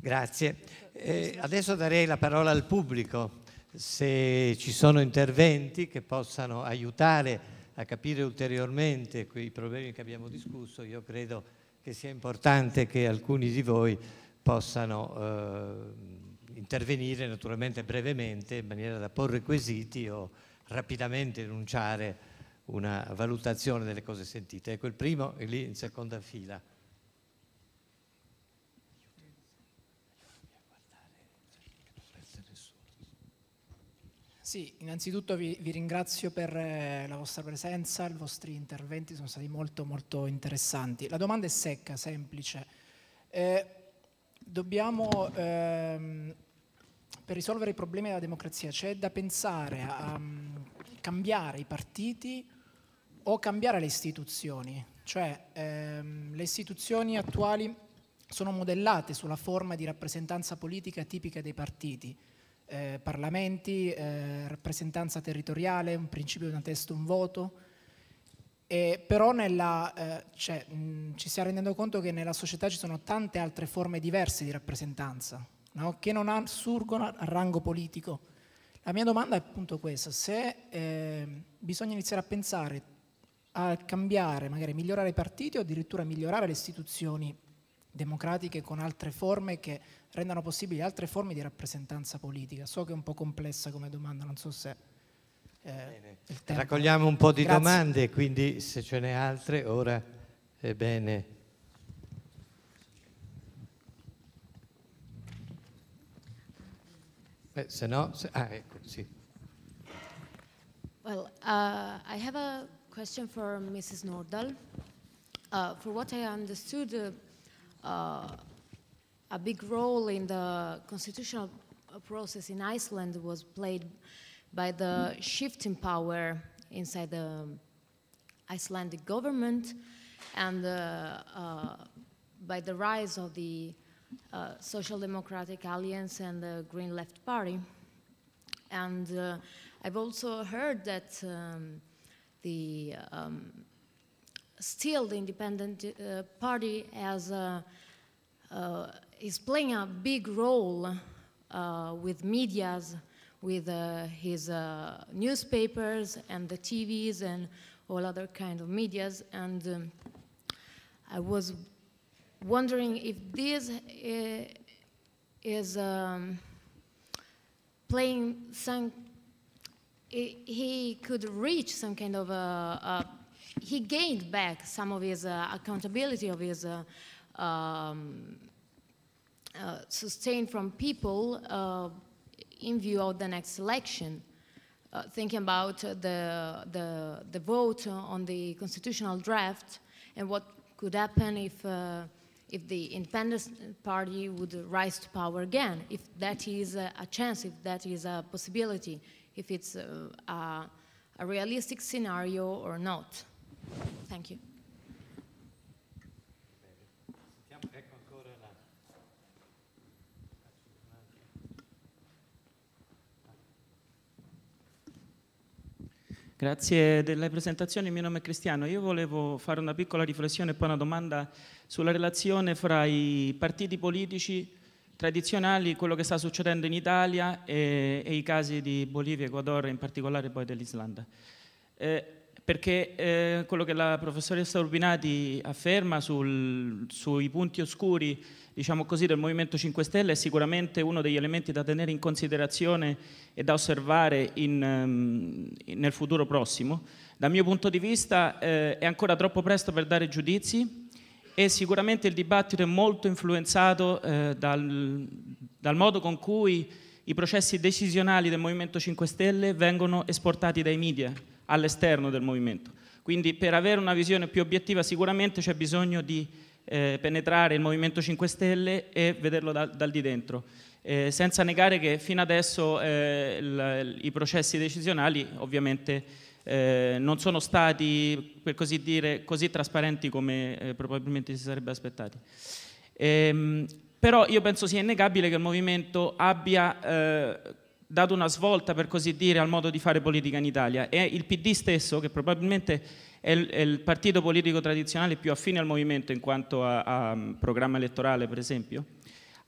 Grazie. Eh, adesso darei la parola al pubblico, se ci sono interventi che possano aiutare a capire ulteriormente quei problemi che abbiamo discusso, io credo che sia importante che alcuni di voi possano eh, intervenire naturalmente brevemente in maniera da porre quesiti o rapidamente enunciare una valutazione delle cose sentite. Ecco, il primo e lì in seconda fila. Sì, innanzitutto vi, vi ringrazio per eh, la vostra presenza, i vostri interventi sono stati molto molto interessanti. La domanda è secca, semplice. Eh, dobbiamo, ehm, per risolvere i problemi della democrazia, c'è da pensare a, mm, cambiare i partiti o cambiare le istituzioni. Cioè ehm, le istituzioni attuali sono modellate sulla forma di rappresentanza politica tipica dei partiti. Eh, parlamenti, eh, rappresentanza territoriale, un principio di un testo, un voto. E però nella, eh, cioè, mh, ci stiamo rendendo conto che nella società ci sono tante altre forme diverse di rappresentanza, no? che non assurgono surgono rango politico la mia domanda è appunto questa, se eh, bisogna iniziare a pensare a cambiare, magari migliorare i partiti o addirittura migliorare le istituzioni democratiche con altre forme che rendano possibili altre forme di rappresentanza politica. So che è un po' complessa come domanda, non so se... Eh, Raccogliamo un po' di Grazie. domande, quindi se ce n'è altre ora è bene. Beh, se no, se, ah, ecco. Sí. Well, uh, I have a question for Mrs. Nordahl. Uh, for what I understood, uh, uh, a big role in the constitutional process in Iceland was played by the shift in power inside the Icelandic government and uh, uh, by the rise of the Social Democratic Alliance and the Green Left Party. And uh, I've also heard that um, the um, still the independent uh, party has uh, uh is playing a big role uh, with media's, with uh, his newspapers and the TVs and all other kind of media's. And um, I was wondering if this is um, playing some, he could reach some kind of a, he gained back some of his uh, accountability of his uh, um, uh, sustain from people uh, in view of the next election. Uh, thinking about the, the, the vote on the constitutional draft and what could happen if uh, if the independent party would rise to power again, if that is a, a chance, if that is a possibility, if it's a, a, a realistic scenario or not. Thank you. Grazie delle presentazioni. il mio nome è Cristiano. Io volevo fare una piccola riflessione e poi una domanda sulla relazione fra i partiti politici tradizionali, quello che sta succedendo in Italia e, e i casi di Bolivia, Ecuador e in particolare poi dell'Islanda. Eh, perché eh, quello che la professoressa Urbinati afferma sul, sui punti oscuri diciamo così, del Movimento 5 Stelle è sicuramente uno degli elementi da tenere in considerazione e da osservare in, in, ehm, nel futuro prossimo. Dal mio punto di vista eh, è ancora troppo presto per dare giudizi, e sicuramente il dibattito è molto influenzato eh, dal, dal modo con cui i processi decisionali del Movimento 5 Stelle vengono esportati dai media all'esterno del Movimento. Quindi per avere una visione più obiettiva sicuramente c'è bisogno di eh, penetrare il Movimento 5 Stelle e vederlo da, dal di dentro. Eh, senza negare che fino adesso eh, il, i processi decisionali ovviamente eh, non sono stati, per così dire, così trasparenti come eh, probabilmente si sarebbe aspettati. Ehm, però io penso sia innegabile che il movimento abbia eh, dato una svolta, per così dire, al modo di fare politica in Italia e il PD stesso, che probabilmente è il, è il partito politico tradizionale più affine al movimento in quanto a, a programma elettorale, per esempio,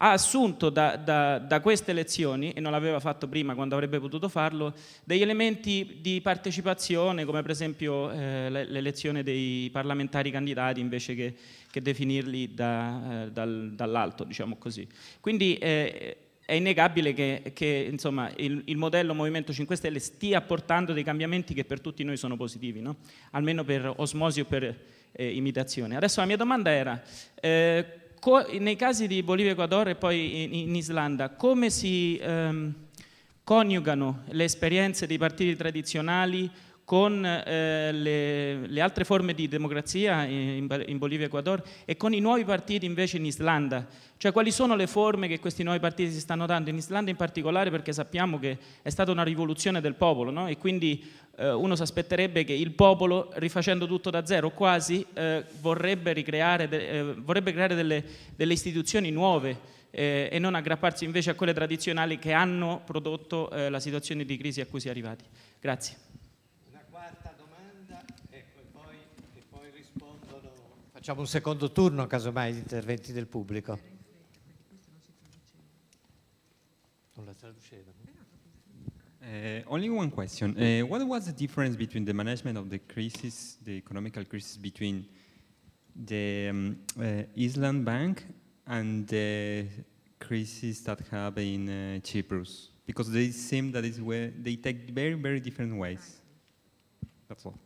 ha assunto da, da, da queste elezioni, e non l'aveva fatto prima quando avrebbe potuto farlo, degli elementi di partecipazione come per esempio eh, l'elezione dei parlamentari candidati invece che, che definirli da, eh, dal, dall'alto, diciamo così. Quindi eh, è innegabile che, che insomma, il, il, modello Movimento 5 Stelle stia portando dei cambiamenti che per tutti noi sono positivi, no? almeno per osmosi o per eh, imitazione. Adesso la mia domanda era, eh, nei casi di Bolivia, Ecuador e poi in, in Islanda, come si ehm, coniugano le esperienze dei partiti tradizionali con eh, le, le, altre forme di democrazia in, in Bolivia e Ecuador e con i nuovi partiti invece in Islanda, cioè quali sono le forme che questi nuovi partiti si stanno dando in Islanda in particolare perché sappiamo che è stata una rivoluzione del popolo no? e quindi eh, uno si aspetterebbe che il popolo rifacendo tutto da zero quasi eh, vorrebbe, ricreare, eh, vorrebbe creare delle, delle istituzioni nuove eh, e non aggrapparsi invece a quelle tradizionali che hanno prodotto eh, la situazione di crisi a cui si è arrivati. Grazie. Facciamo un secondo turno, casomai, di interventi del pubblico. Non la traduceva Uh, only one question. Uh, what was the difference between the management of the crisis, the economical crisis between the um, uh, Island Bank and the crisis that happened in Cyprus? Because they seem that it's where they take very, very different ways. That's all.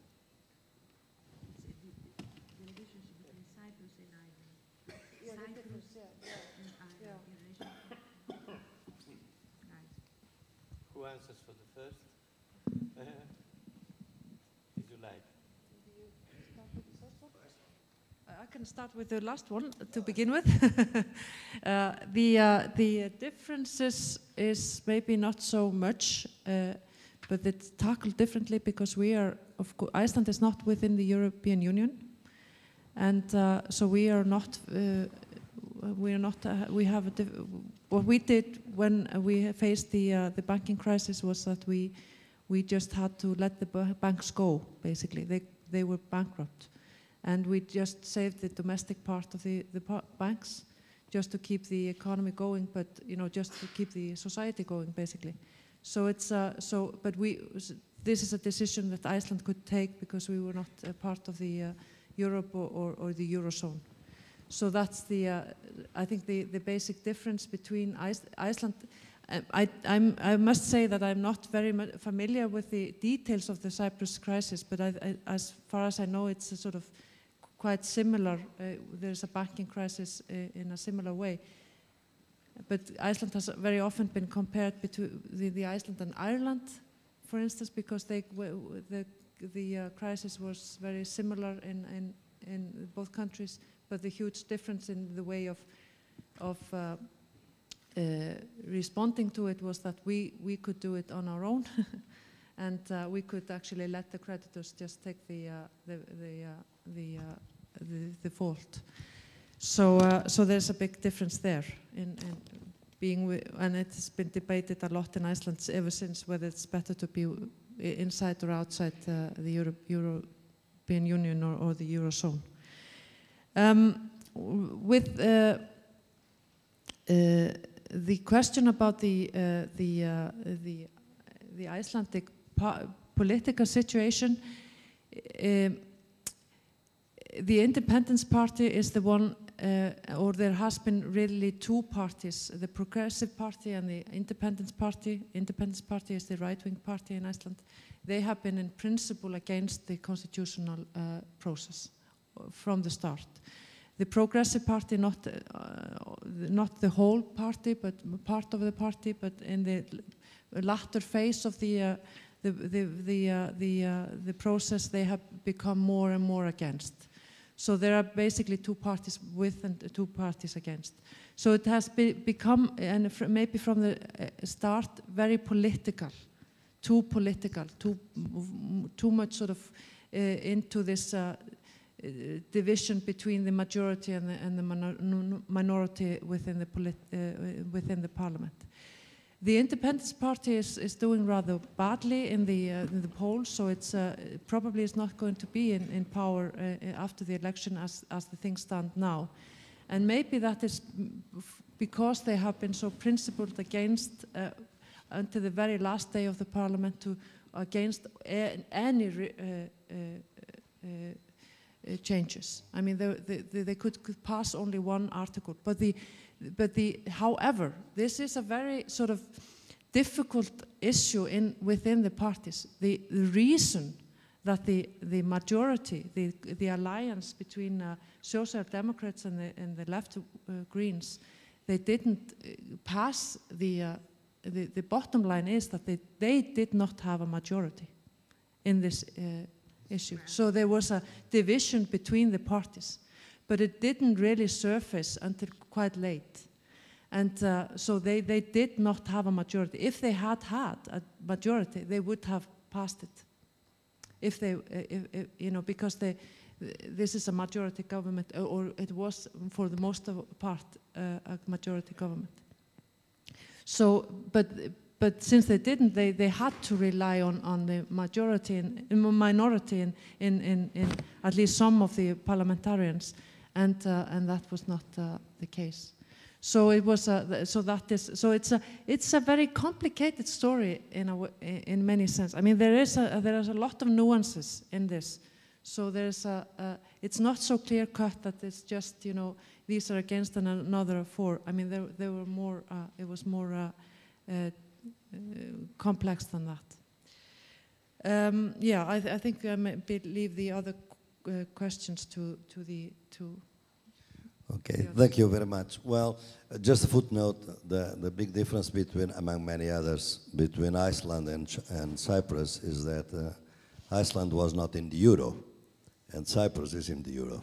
can start with the last one to begin with. uh, the, uh, the differences is maybe not so much, uh, but it's tackled differently because we are, of course, Iceland is not within the European Union. And uh, so we are not, uh, we are not, uh, we have a, what we did when we faced the, the banking crisis was that we, we just had to let the banks go, basically. They, they were bankrupt and we just saved the domestic part of the, the banks just to keep the economy going, but you know, just to keep the society going, basically. So it's uh, so, but we this is a decision that Iceland could take because we were not a part of the uh, Europe or, or, or, the eurozone. So that's the uh, I think the the basic difference between Ice Iceland. Uh, I, I'm, i must say that I'm not very familiar with the details of the Cyprus crisis, but I, I, as far as I know, it's a sort of quite similar. Uh, there is a banking crisis uh, in a similar way. But Iceland has very often been compared between the, the Iceland and Ireland, for instance, because they, the, the uh, crisis was very similar in, in, in both countries, but the huge difference in the way of, of uh, uh, responding to it was that we, we could do it on our own and uh, we could actually let the creditors just take the, uh, the, the, uh, the, the, the, fault. So, so there's a big difference there in, in being, and it's been debated a lot in Iceland ever since whether it's better to be inside or outside uh, the Euro European Union or, or the Eurozone. Um, with uh, uh, the question about the, the, the, the Icelandic po political situation, eh, the Independence Party is the one, eh, or there has been really two parties, the Progressive Party and the Independence Party. Independence Party is the right-wing party in Iceland. They have been in principle against the constitutional eh, process from the start. The Progressive Party, not, uh, not the whole party, but part of the party, but in the latter phase of the uh, the the the uh, the, uh, the process they have become more and more against. So there are basically two parties with and two parties against. So it has be become and maybe from the uh, start very political, too political, too too much sort of uh, into this. Uh, division between the majority and the, and the minor minority within the, uh, within the parliament. The Independence Party is, is doing rather badly in the, uh, in the polls, so it's uh, probably is not going to be in, in power uh, uh after the election as, as the things stand now. And maybe that is because they have been so principled against, uh, until the very last day of the parliament, to against any uh, changes. I mean, they, they, they could pass only one article, but the but the, however, this is a very sort of difficult issue in, within the parties. The, the reason that the, the majority, the, the alliance between uh, social democrats and the, and the left uh, greens, they didn't uh, pass the, uh, the, the, bottom line is that they, they did not have a majority in this uh, issue. So there was a division between the parties but it didn't really surface until quite late. And uh, so they, they did not have a majority. If they had had a majority, they would have passed it. If they, uh, if, if, you know, because they, this is a majority government, uh, or it was for the most part uh, a majority government. So, but but since they didn't, they, they had to rely on, on the majority and minority in, in, in, in at least some of the parliamentarians and uh, and that was not uh, the case. So it was a, so that is so it's a it's a very complicated story in a, in many sense. I mean there is a there is a lot of nuances in this. So there's a, a it's not so clear cut that it's just you know these are against and another for. I mean there there were more uh, it was more uh, uh, complex than that. Um, yeah, I, th I think I may leave the other uh, questions to, to the to. Okay, thank you very much. Well, uh, just a footnote: the the big difference between, among many others, between Iceland and and Cyprus is that uh, Iceland was not in the euro, and Cyprus is in the euro,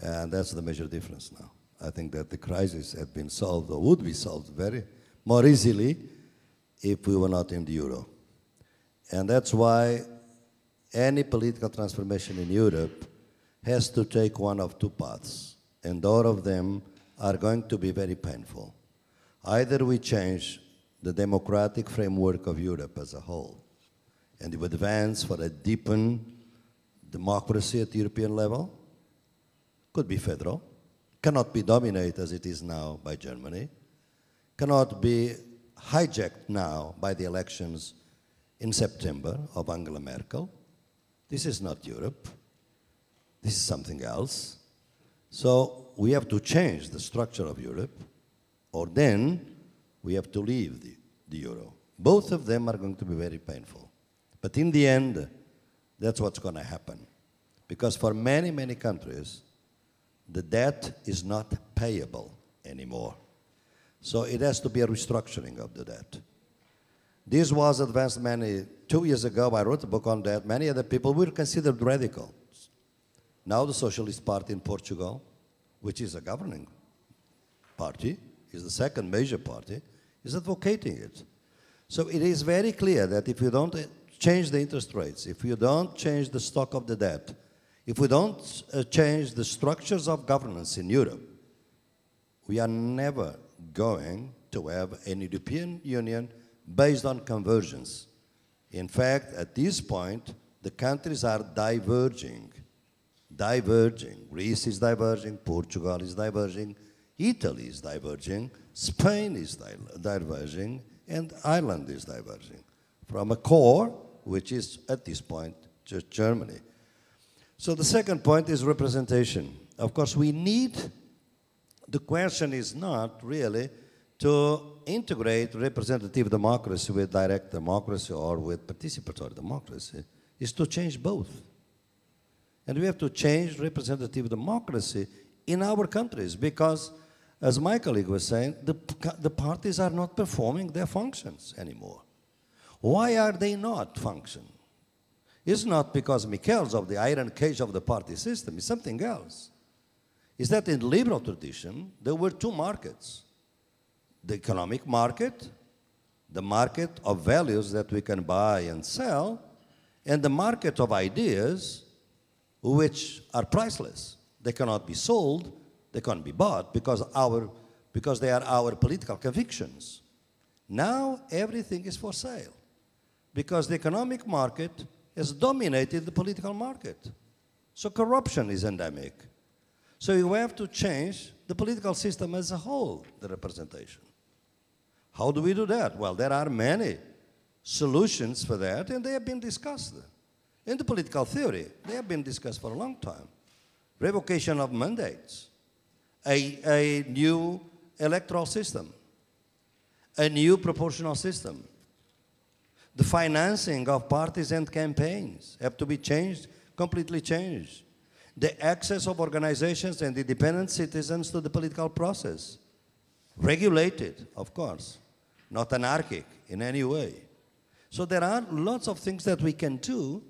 and that's the major difference now. I think that the crisis had been solved or would be solved very more easily if we were not in the euro, and that's why any political transformation in Europe has to take one of two paths, and all of them are going to be very painful. Either we change the democratic framework of Europe as a whole, and we advance for a deepened democracy at the European level, could be federal, cannot be dominated as it is now by Germany, cannot be hijacked now by the elections in September of Angela Merkel, this is not Europe. This is something else. So we have to change the structure of Europe, or then we have to leave the, the euro. Both of them are going to be very painful. But in the end, that's what's going to happen. Because for many, many countries, the debt is not payable anymore. So it has to be a restructuring of the debt. This was advanced many, two years ago, I wrote a book on that. Many other people were considered radicals. Now the Socialist Party in Portugal, which is a governing party, is the second major party, is advocating it. So it is very clear that if you don't change the interest rates, if you don't change the stock of the debt, if we don't uh, change the structures of governance in Europe, we are never going to have an European Union based on convergence. In fact, at this point, the countries are diverging. Diverging. Greece is diverging, Portugal is diverging, Italy is diverging, Spain is diverging, and Ireland is diverging from a core, which is at this point just Germany. So the second point is representation. Of course, we need, the question is not really to integrate representative democracy with direct democracy or with participatory democracy is to change both. And we have to change representative democracy in our countries because, as my colleague was saying, the, the parties are not performing their functions anymore. Why are they not functioning? It's not because Mikhail's of the iron cage of the party system, it's something else. Is that in liberal tradition, there were two markets the economic market, the market of values that we can buy and sell, and the market of ideas which are priceless. They cannot be sold, they can't be bought because, our, because they are our political convictions. Now everything is for sale because the economic market has dominated the political market. So corruption is endemic. So you have to change the political system as a whole, the representation. How do we do that? Well, there are many solutions for that, and they have been discussed. In the political theory, they have been discussed for a long time. Revocation of mandates, a, a new electoral system, a new proportional system. The financing of parties and campaigns have to be changed, completely changed. The access of organizations and independent citizens to the political process, regulated, of course not anarchic in any way. So there are lots of things that we can do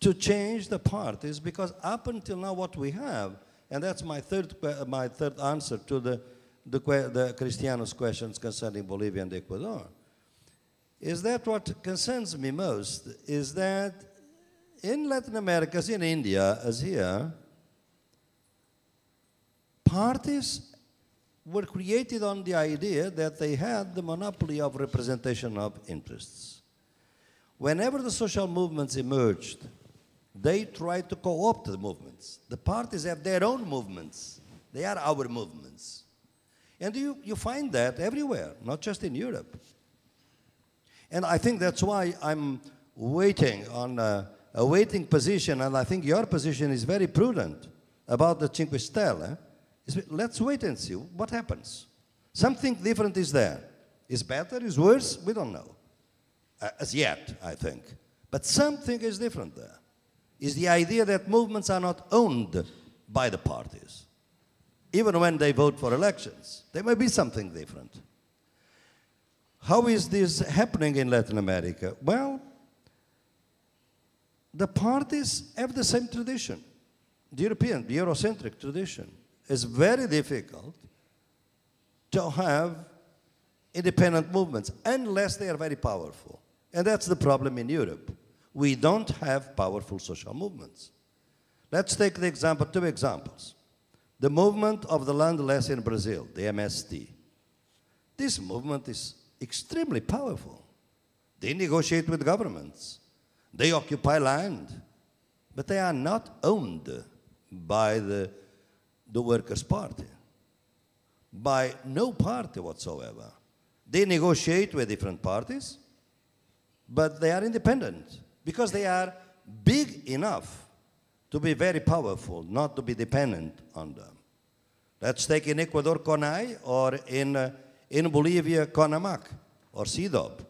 to change the parties because up until now what we have, and that's my third, my third answer to the, the, the Cristiano's questions concerning Bolivia and Ecuador, is that what concerns me most is that in Latin America, as in India, as here, parties were created on the idea that they had the monopoly of representation of interests. Whenever the social movements emerged, they tried to co opt the movements. The parties have their own movements, they are our movements. And you, you find that everywhere, not just in Europe. And I think that's why I'm waiting on a, a waiting position, and I think your position is very prudent about the Cinque Stelle eh? Let's wait and see what happens. Something different is there. Is better, is worse, we don't know. Uh, as yet, I think. But something is different there. Is the idea that movements are not owned by the parties. Even when they vote for elections, there may be something different. How is this happening in Latin America? Well, the parties have the same tradition, the European, the Eurocentric tradition it's very difficult to have independent movements unless they are very powerful. And that's the problem in Europe. We don't have powerful social movements. Let's take the example, two examples. The movement of the landless in Brazil, the MST. This movement is extremely powerful. They negotiate with governments. They occupy land. But they are not owned by the the Workers' Party by no party whatsoever. They negotiate with different parties, but they are independent because they are big enough to be very powerful, not to be dependent on them. Let's take in Ecuador CONAI or in, uh, in Bolivia CONAMAC or CEDOP.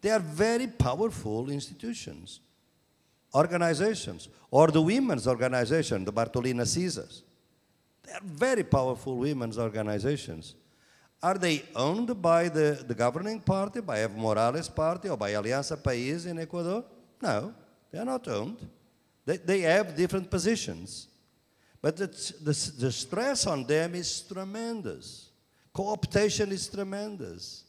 They are very powerful institutions, organizations, or the women's organization, the Bartolina Caesars. They're very powerful women's organizations. Are they owned by the, the governing party, by Evo Morales' party, or by Alianza País in Ecuador? No, they are not owned. They, they have different positions. But the, the stress on them is tremendous. Cooptation is tremendous.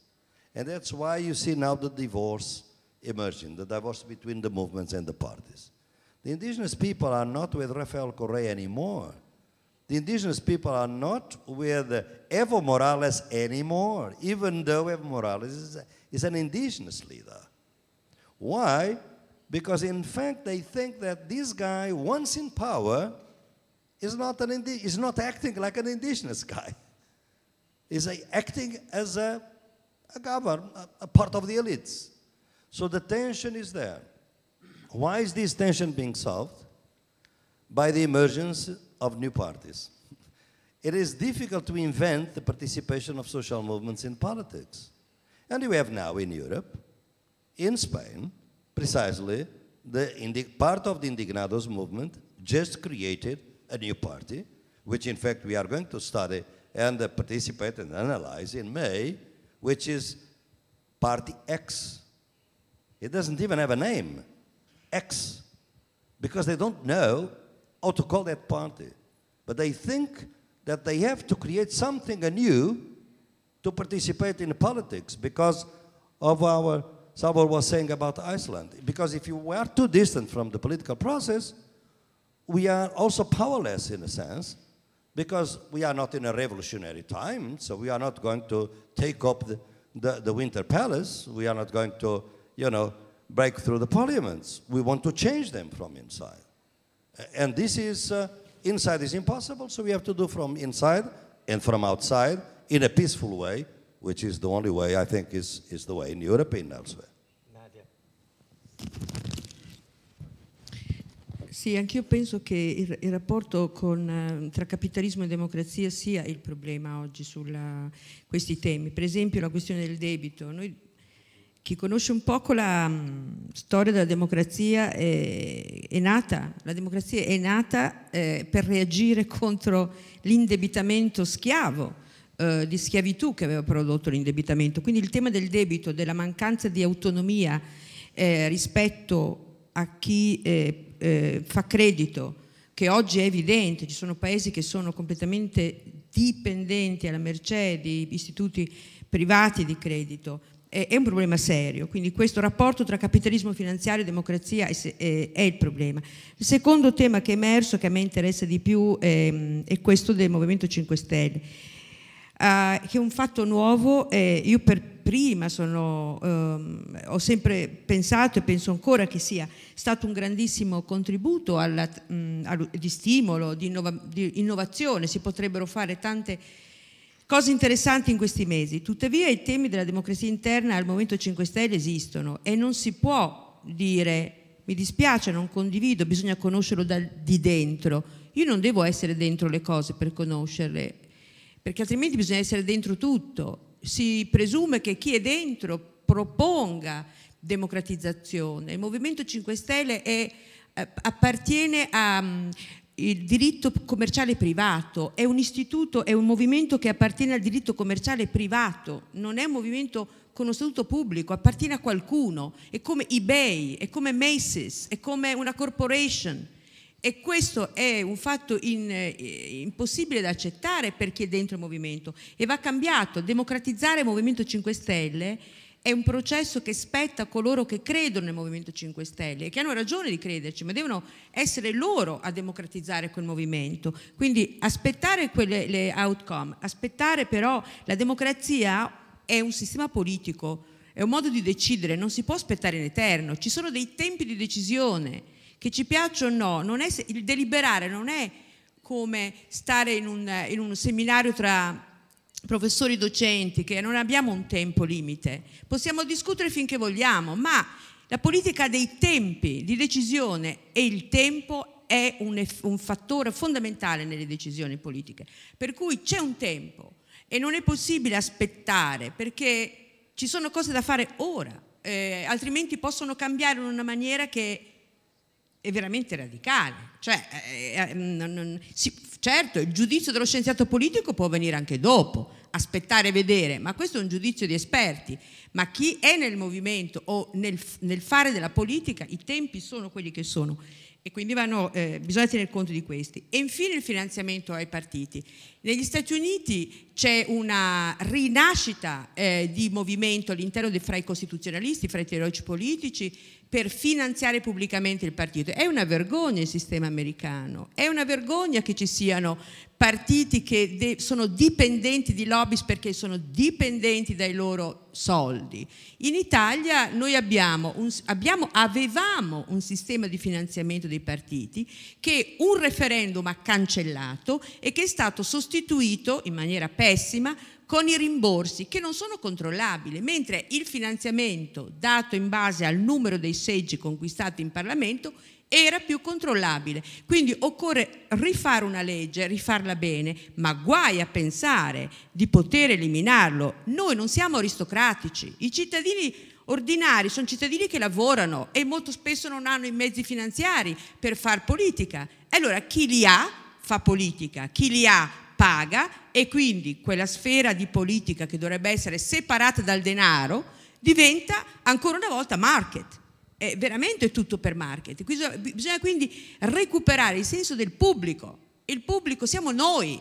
And that's why you see now the divorce emerging, the divorce between the movements and the parties. The indigenous people are not with Rafael Correa anymore. The indigenous people are not with Evo Morales anymore, even though Evo Morales is, is an indigenous leader. Why? Because in fact, they think that this guy, once in power, is not, an indi- is not acting like an indigenous guy. He's acting as a, a governor, a, a part of the elites. So the tension is there. Why is this tension being solved? By the emergence of new parties. It is difficult to invent the participation of social movements in politics. And we have now in Europe, in Spain, precisely the part of the Indignados movement just created a new party, which in fact we are going to study and participate and analyze in May, which is Party X. It doesn't even have a name, X, because they don't know or oh, to call that party. But they think that they have to create something anew to participate in politics because of our, Sabor was saying about Iceland. Because if you were too distant from the political process, we are also powerless in a sense because we are not in a revolutionary time, so we are not going to take up the, the, the, Winter Palace. We are not going to, you know, break through the parliaments. We want to change them from inside. Uh, and this is, uh, inside is impossible, so we have to do from inside and from outside in a peaceful way, which is the only way I think is, is the way in Europe and elsewhere. Nadia. Sì, anch'io penso che il, il rapporto con, ehm, tra capitalismo e democrazia sia il problema oggi su questi temi. Per esempio la questione del debito. Noi chi conosce un poco la mm, storia della democrazia è, è, nata, la democrazia è nata eh, per reagire contro l'indebitamento schiavo, eh, di schiavitù che aveva prodotto l'indebitamento. Quindi il tema del debito, della mancanza di autonomia eh, rispetto a chi eh, eh, fa credito, che oggi è evidente, ci sono paesi che sono completamente dipendenti alla mercé di istituti privati di credito, è, un problema serio, quindi questo rapporto tra capitalismo finanziario e democrazia è, il problema. Il secondo tema che è emerso, che a me interessa di più, ehm, è, questo del Movimento 5 Stelle, ah, che è un fatto nuovo, io per prima sono, ehm, ho sempre pensato e penso ancora che sia stato un grandissimo contributo alla, di stimolo, di, innovazione, si potrebbero fare tante Cose interessanti in questi mesi. Tuttavia i temi della democrazia interna al Movimento 5 Stelle esistono e non si può dire mi dispiace, non condivido, bisogna conoscerlo da, di dentro. Io non devo essere dentro le cose per conoscerle, perché altrimenti bisogna essere dentro tutto. Si presume che chi è dentro proponga democratizzazione. Il Movimento 5 Stelle è, eh, appartiene a mm, il diritto commerciale privato è un istituto, è un movimento che appartiene al diritto commerciale privato, non è un movimento con uno statuto pubblico, appartiene a qualcuno, è come eBay, è come Macy's, è come una corporation e questo è un fatto in, eh, impossibile da accettare per chi è dentro il movimento e va cambiato, democratizzare il Movimento 5 Stelle è un processo che spetta a coloro che credono nel Movimento 5 Stelle e che hanno ragione di crederci, ma devono essere loro a democratizzare quel movimento. Quindi aspettare quelle, le outcome, aspettare però la democrazia è un sistema politico, è un modo di decidere, non si può aspettare in eterno, ci sono dei tempi di decisione che ci piaccia o no, è, il deliberare non è come stare in un, in un seminario tra professori docenti, che non abbiamo un tempo limite, possiamo discutere finché vogliamo, ma la politica dei tempi di decisione e il tempo è un, un fattore fondamentale nelle decisioni politiche, per cui c'è un tempo e non è possibile aspettare perché ci sono cose da fare ora, eh, altrimenti possono cambiare in una maniera che è veramente radicale, cioè eh, eh, eh non, non, si, Certo, il giudizio dello scienziato politico può venire anche dopo, aspettare e vedere, ma questo è un giudizio di esperti. Ma chi è nel movimento o nel, nel fare della politica, i tempi sono quelli che sono e quindi vanno, eh, bisogna tener conto di questi. E infine il finanziamento ai partiti. Negli Stati Uniti c'è una rinascita eh, di movimento all'interno dei, fra i costituzionalisti, fra i teologi politici, per finanziare pubblicamente il partito. È una vergogna il sistema americano, è una vergogna che ci siano partiti che sono dipendenti di lobby perché sono dipendenti dai loro soldi. In Italia noi abbiamo un, abbiamo, avevamo un sistema di finanziamento dei partiti che un referendum ha cancellato e che è stato sostituito sostituito in maniera pessima con i rimborsi che non sono controllabili, mentre il finanziamento dato in base al numero dei seggi conquistati in Parlamento era più controllabile. Quindi occorre rifare una legge, rifarla bene, ma guai a pensare di poter eliminarlo. Noi non siamo aristocratici, i cittadini ordinari sono cittadini che lavorano e molto spesso non hanno i mezzi finanziari per far politica. Allora chi li ha fa politica, chi li ha paga e quindi quella sfera di politica che dovrebbe essere separata dal denaro diventa ancora una volta market. È veramente tutto per market. Bisogna quindi recuperare il senso del pubblico. Il pubblico siamo noi.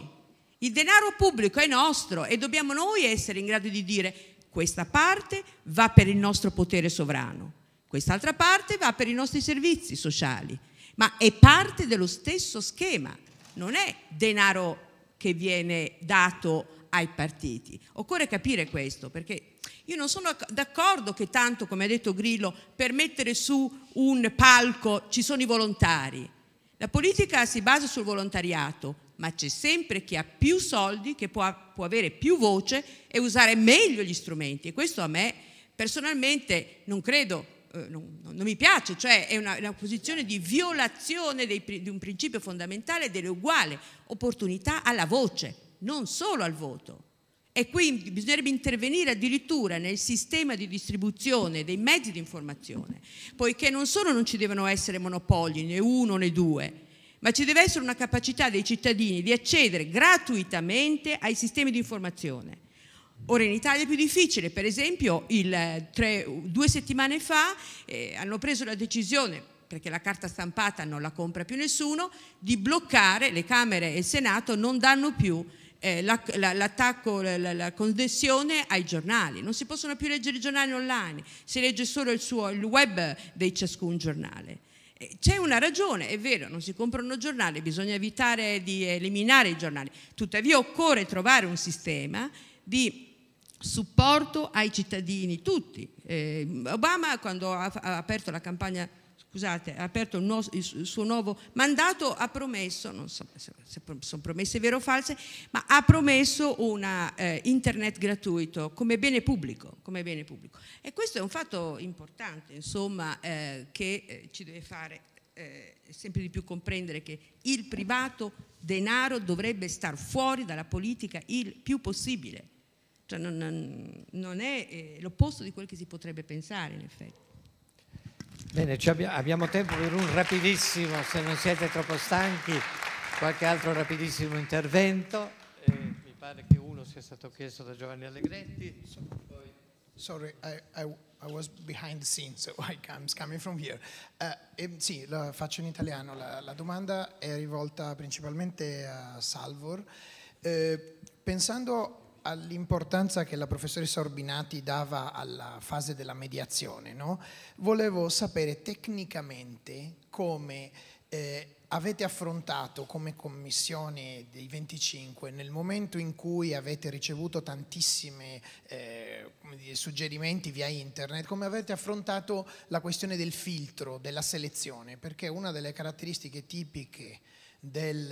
Il denaro pubblico è nostro e dobbiamo noi essere in grado di dire questa parte va per il nostro potere sovrano, quest'altra parte va per i nostri servizi sociali, ma è parte dello stesso schema, non è denaro che viene dato ai partiti. Occorre capire questo perché io non sono d'accordo che tanto, come ha detto Grillo, per mettere su un palco ci sono i volontari. La politica si basa sul volontariato, ma c'è sempre chi ha più soldi, che può, può avere più voce e usare meglio gli strumenti. E questo a me personalmente non credo eh, non, non, mi piace, cioè è una, una posizione di violazione dei, di un principio fondamentale dell'uguale opportunità alla voce, non solo al voto. E quindi bisognerebbe intervenire addirittura nel sistema di distribuzione dei mezzi di informazione, poiché non solo non ci devono essere monopoli, né uno né due, ma ci deve essere una capacità dei cittadini di accedere gratuitamente ai sistemi di informazione Ora in Italia è più difficile, per esempio il, eh, tre, due settimane fa eh, hanno preso la decisione, perché la carta stampata non la compra più nessuno, di bloccare le Camere e il Senato, non danno più eh, l'attacco, la, la, la, la, connessione ai giornali, non si possono più leggere i giornali online, si legge solo il, suo, il web di ciascun giornale. Eh, c'è una ragione, è vero, non si comprano giornali, bisogna evitare di eliminare i giornali, tuttavia occorre trovare un sistema di supporto ai cittadini tutti. Eh, Obama quando ha, ha, aperto la campagna, scusate, ha aperto il, no, il, suo nuovo mandato ha promesso, non so se, se sono promesse vere o false, ma ha promesso un eh, internet gratuito come bene, pubblico, come bene, pubblico, E questo è un fatto importante, insomma, eh, che eh, ci deve fare eh, sempre di più comprendere che il privato denaro dovrebbe star fuori dalla politica il più possibile cioè non, non, è eh, l'opposto di quel che si potrebbe pensare in effetti. Bene, abbiamo tempo per un rapidissimo, se non siete troppo stanchi, qualche altro rapidissimo intervento. Eh, mi pare che uno sia stato chiesto da Giovanni Allegretti. Sorry, I, I, I was behind the scenes, so I'm coming from here. Uh, eh, sì, la faccio in italiano. La, la, domanda è rivolta principalmente a Salvor. Eh, pensando all'importanza che la professoressa Orbinati dava alla fase della mediazione, no? volevo sapere tecnicamente come eh, avete affrontato come commissione dei 25 nel momento in cui avete ricevuto tantissimi eh, suggerimenti via internet, come avete affrontato la questione del filtro, della selezione, perché una delle caratteristiche tipiche del,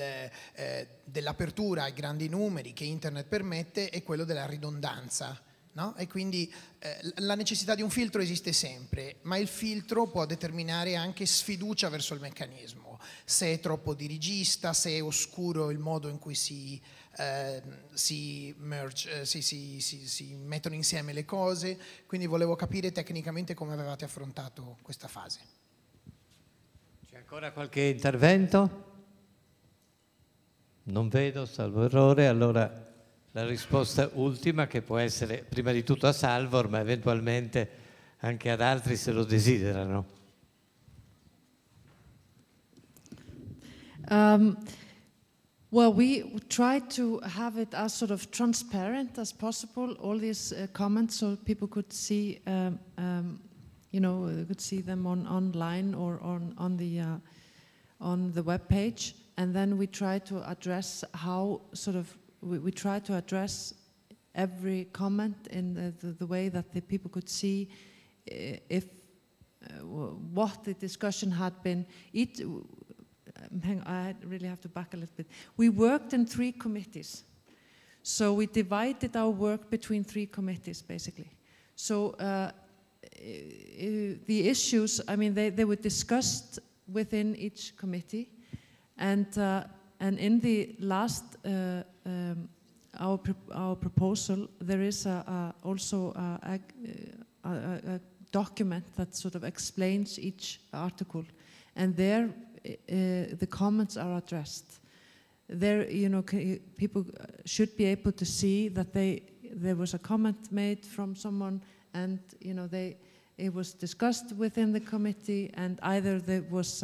eh, dell'apertura ai grandi numeri che internet permette è quello della ridondanza. No? E quindi eh, la necessità di un filtro esiste sempre, ma il filtro può determinare anche sfiducia verso il meccanismo, se è troppo dirigista, se è oscuro il modo in cui si, ehm, eh, si, merge, si, si mettono insieme le cose, quindi volevo capire tecnicamente come avevate affrontato questa fase. C'è ancora qualche intervento? Non vedo, salvo errore. Allora la risposta ultima che può essere prima di tutto a Salvor, ma eventualmente anche ad altri se lo desiderano. Um, well, we try to have it as sort of transparent as possible, all these uh, comments, so people could see, um, um, you know, could see them on online or on, on the uh, on the web page. and then we try to address how sort of we, we try to address every comment in the, the, the, way that the people could see eh, if uh, what the discussion had been. It, um, hang on, I really have to back a little bit. We worked in three committees. So we divided our work between three committees, basically. So uh, eh, the issues, I mean, they, they were discussed within each committee and, uh, and in the last, uh, um, our, our proposal, there is a, a also a, a, a, document that sort of explains each article. And there, uh, the comments are addressed. There, you know, people should be able to see that they, there was a comment made from someone and, you know, they, it was discussed within the committee and either there was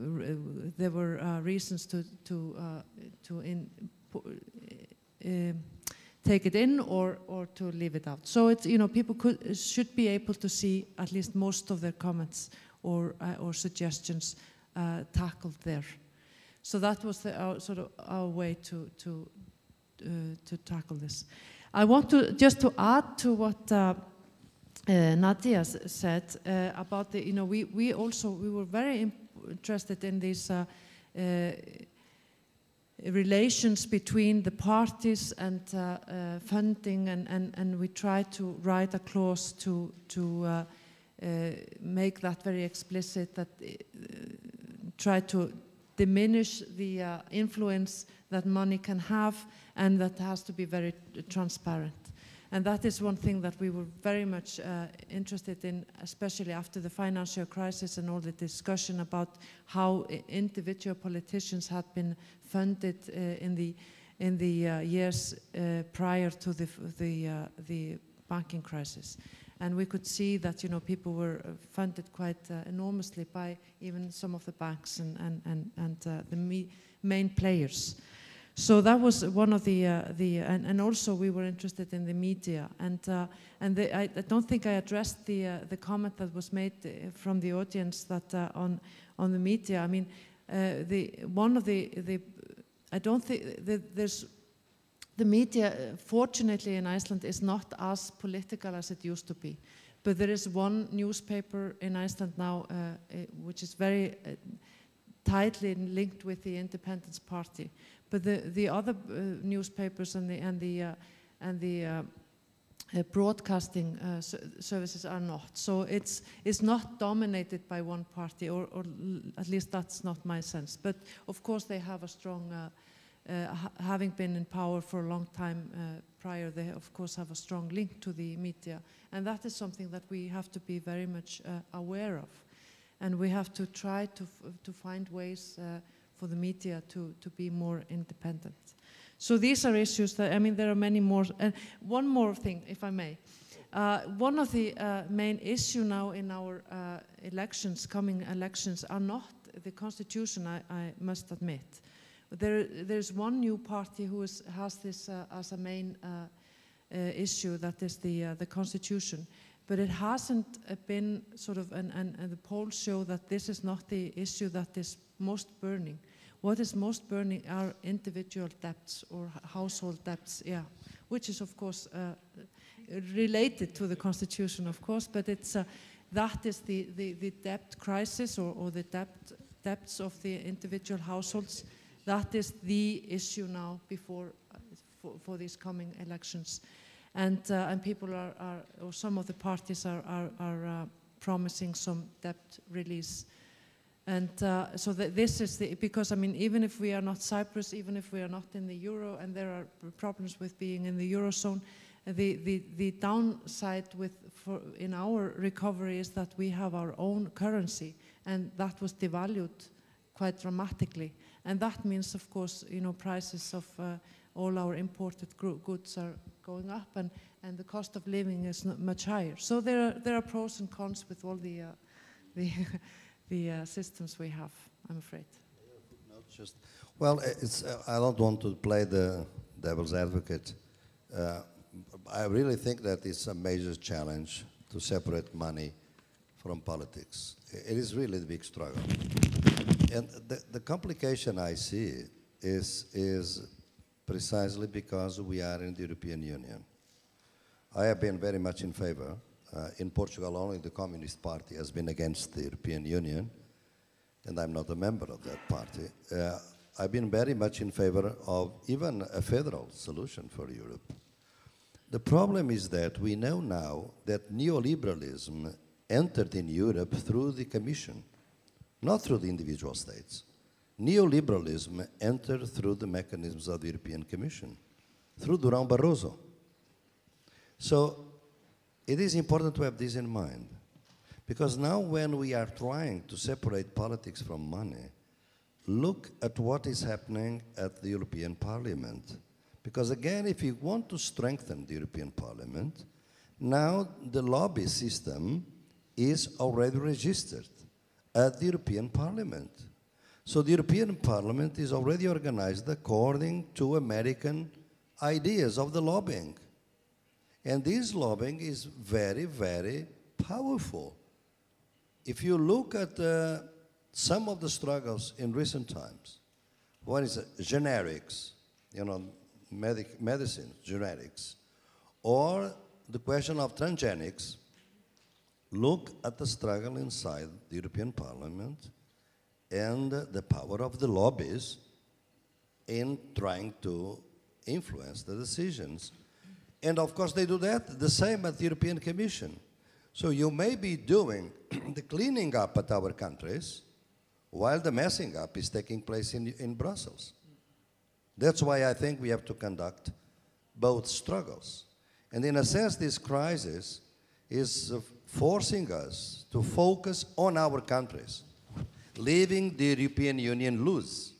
uh, there were uh, reasons to to uh, to in, uh, um, take it in or or to leave it out. So it's you know people could should be able to see at least most of their comments or uh, or suggestions uh, tackled there. So that was the, our, sort of our way to to to tackle this. I want to just to add to what. Nadia said about the, you know, we, we also, we were very interested in these uh, uh, relations between the parties and uh, funding, and, and, and we try to write a clause to, to make that very explicit, that try to diminish the influence that money can have, and that has to be very transparent. And that is one thing that we were very much uh, interested in, especially after the financial crisis and all the discussion about how individual politicians had been funded uh, in the in the uh, years uh, prior to the the, uh, the banking crisis. And we could see that you know people were uh, funded quite enormously by even some of the banks and and and, and the main players. So that was one of the, uh, the and, and, also we were interested in the media. And, uh, and the, I, I, don't think I addressed the, uh, the comment that was made uh, from the audience that uh, on, on the media. I mean, uh, the, one of the, the I don't think the, there's, the media, fortunately in Iceland, is not as political as it used to be. But there is one newspaper in Iceland now eh, which is very tightly linked with the Independence Party but the, the other uh, newspapers and the, and the, uh, and the uh, uh broadcasting uh, services are not. So it's, it's not dominated by one party, or, or at least that's not my sense. But of course they have a strong, uh, ha having been in power for a long time prior, they of course have a strong link to the media. And that is something that we have to be very much aware of. And we have to try to, to find ways for the media to, to be more independent. So these are issues that, I mean, there are many more. And one more thing, if I may. Uh, one of the uh, main issue now in our uh, elections, coming elections, are not the constitution, I, I must admit. There, there's one new party who is, has this uh, as a main uh, uh, issue, that is the, the constitution. But it hasn't been sort of, and an, an the polls show that this is not the issue that is most burning. what is most burning are individual debts or household debts, yeah, which is of course uh, related to the constitution, of course, but it's uh, that is the, the, the, debt crisis or, or the debt debts of the individual households. That is the issue now before uh, for, for, these coming elections, and uh, and people are, are, or some of the parties are are, are uh, promising some debt release. And uh, so th this is the, because I mean, even if we are not Cyprus, even if we are not in the euro, and there are problems with being in the eurozone, uh, the, the, the downside with for, in our recovery is that we have our own currency, and that was devalued quite dramatically. And that means, of course, you know, prices of uh, all our imported goods are going up, and, and the cost of living is much higher. So there are, there are pros and cons with all the, uh, the the uh, systems we have, I'm afraid. Just, well, it's, uh, I don't want to play the devil's advocate. Uh, I really think that it's a major challenge to separate money from politics. It is really a big struggle. And the, the complication I see is, is precisely because we are in the European Union. I have been very much in favor uh, in Portugal, only the Communist Party has been against the European Union, and I'm not a member of that party. Uh, I've been very much in favor of even a federal solution for Europe. The problem is that we know now that neoliberalism entered in Europe through the Commission, not through the individual states. Neoliberalism entered through the mechanisms of the European Commission, through Durão Barroso. So it is important to have this in mind. Because now, when we are trying to separate politics from money, look at what is happening at the European Parliament. Because again, if you want to strengthen the European Parliament, now the lobby system is already registered at the European Parliament. So the European Parliament is already organized according to American ideas of the lobbying. And this lobbying is very, very powerful. If you look at uh, some of the struggles in recent times, one is uh, generics, you know, medic medicine, generics, or the question of transgenics, look at the struggle inside the European Parliament and the power of the lobbies in trying to influence the decisions and of course, they do that the same at the European Commission. So you may be doing the cleaning up at our countries while the messing up is taking place in, in Brussels. That's why I think we have to conduct both struggles. And in a sense, this crisis is forcing us to focus on our countries, leaving the European Union loose,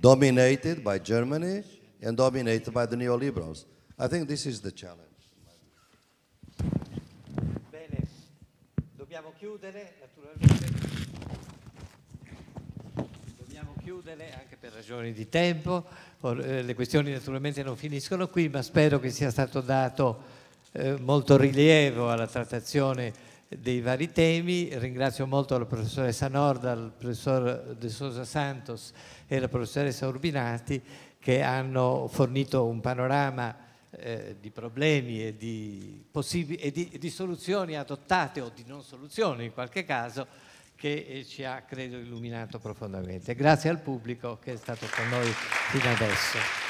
dominated by Germany and dominated by the neoliberals. I think this is the challenge. Bene, dobbiamo chiudere naturalmente. Dobbiamo chiudere anche per ragioni di tempo. Eh, le questioni naturalmente non finiscono qui, ma spero che sia stato dato eh, molto rilievo alla trattazione dei vari temi. Ringrazio molto la professoressa Norda, il professor De Sosa Santos e la professoressa Urbinati che hanno fornito un panorama eh, di problemi e di, e, di, e di, soluzioni adottate o di non soluzioni in qualche caso che eh, ci ha, credo, illuminato profondamente. Grazie al pubblico che è stato con noi fino adesso.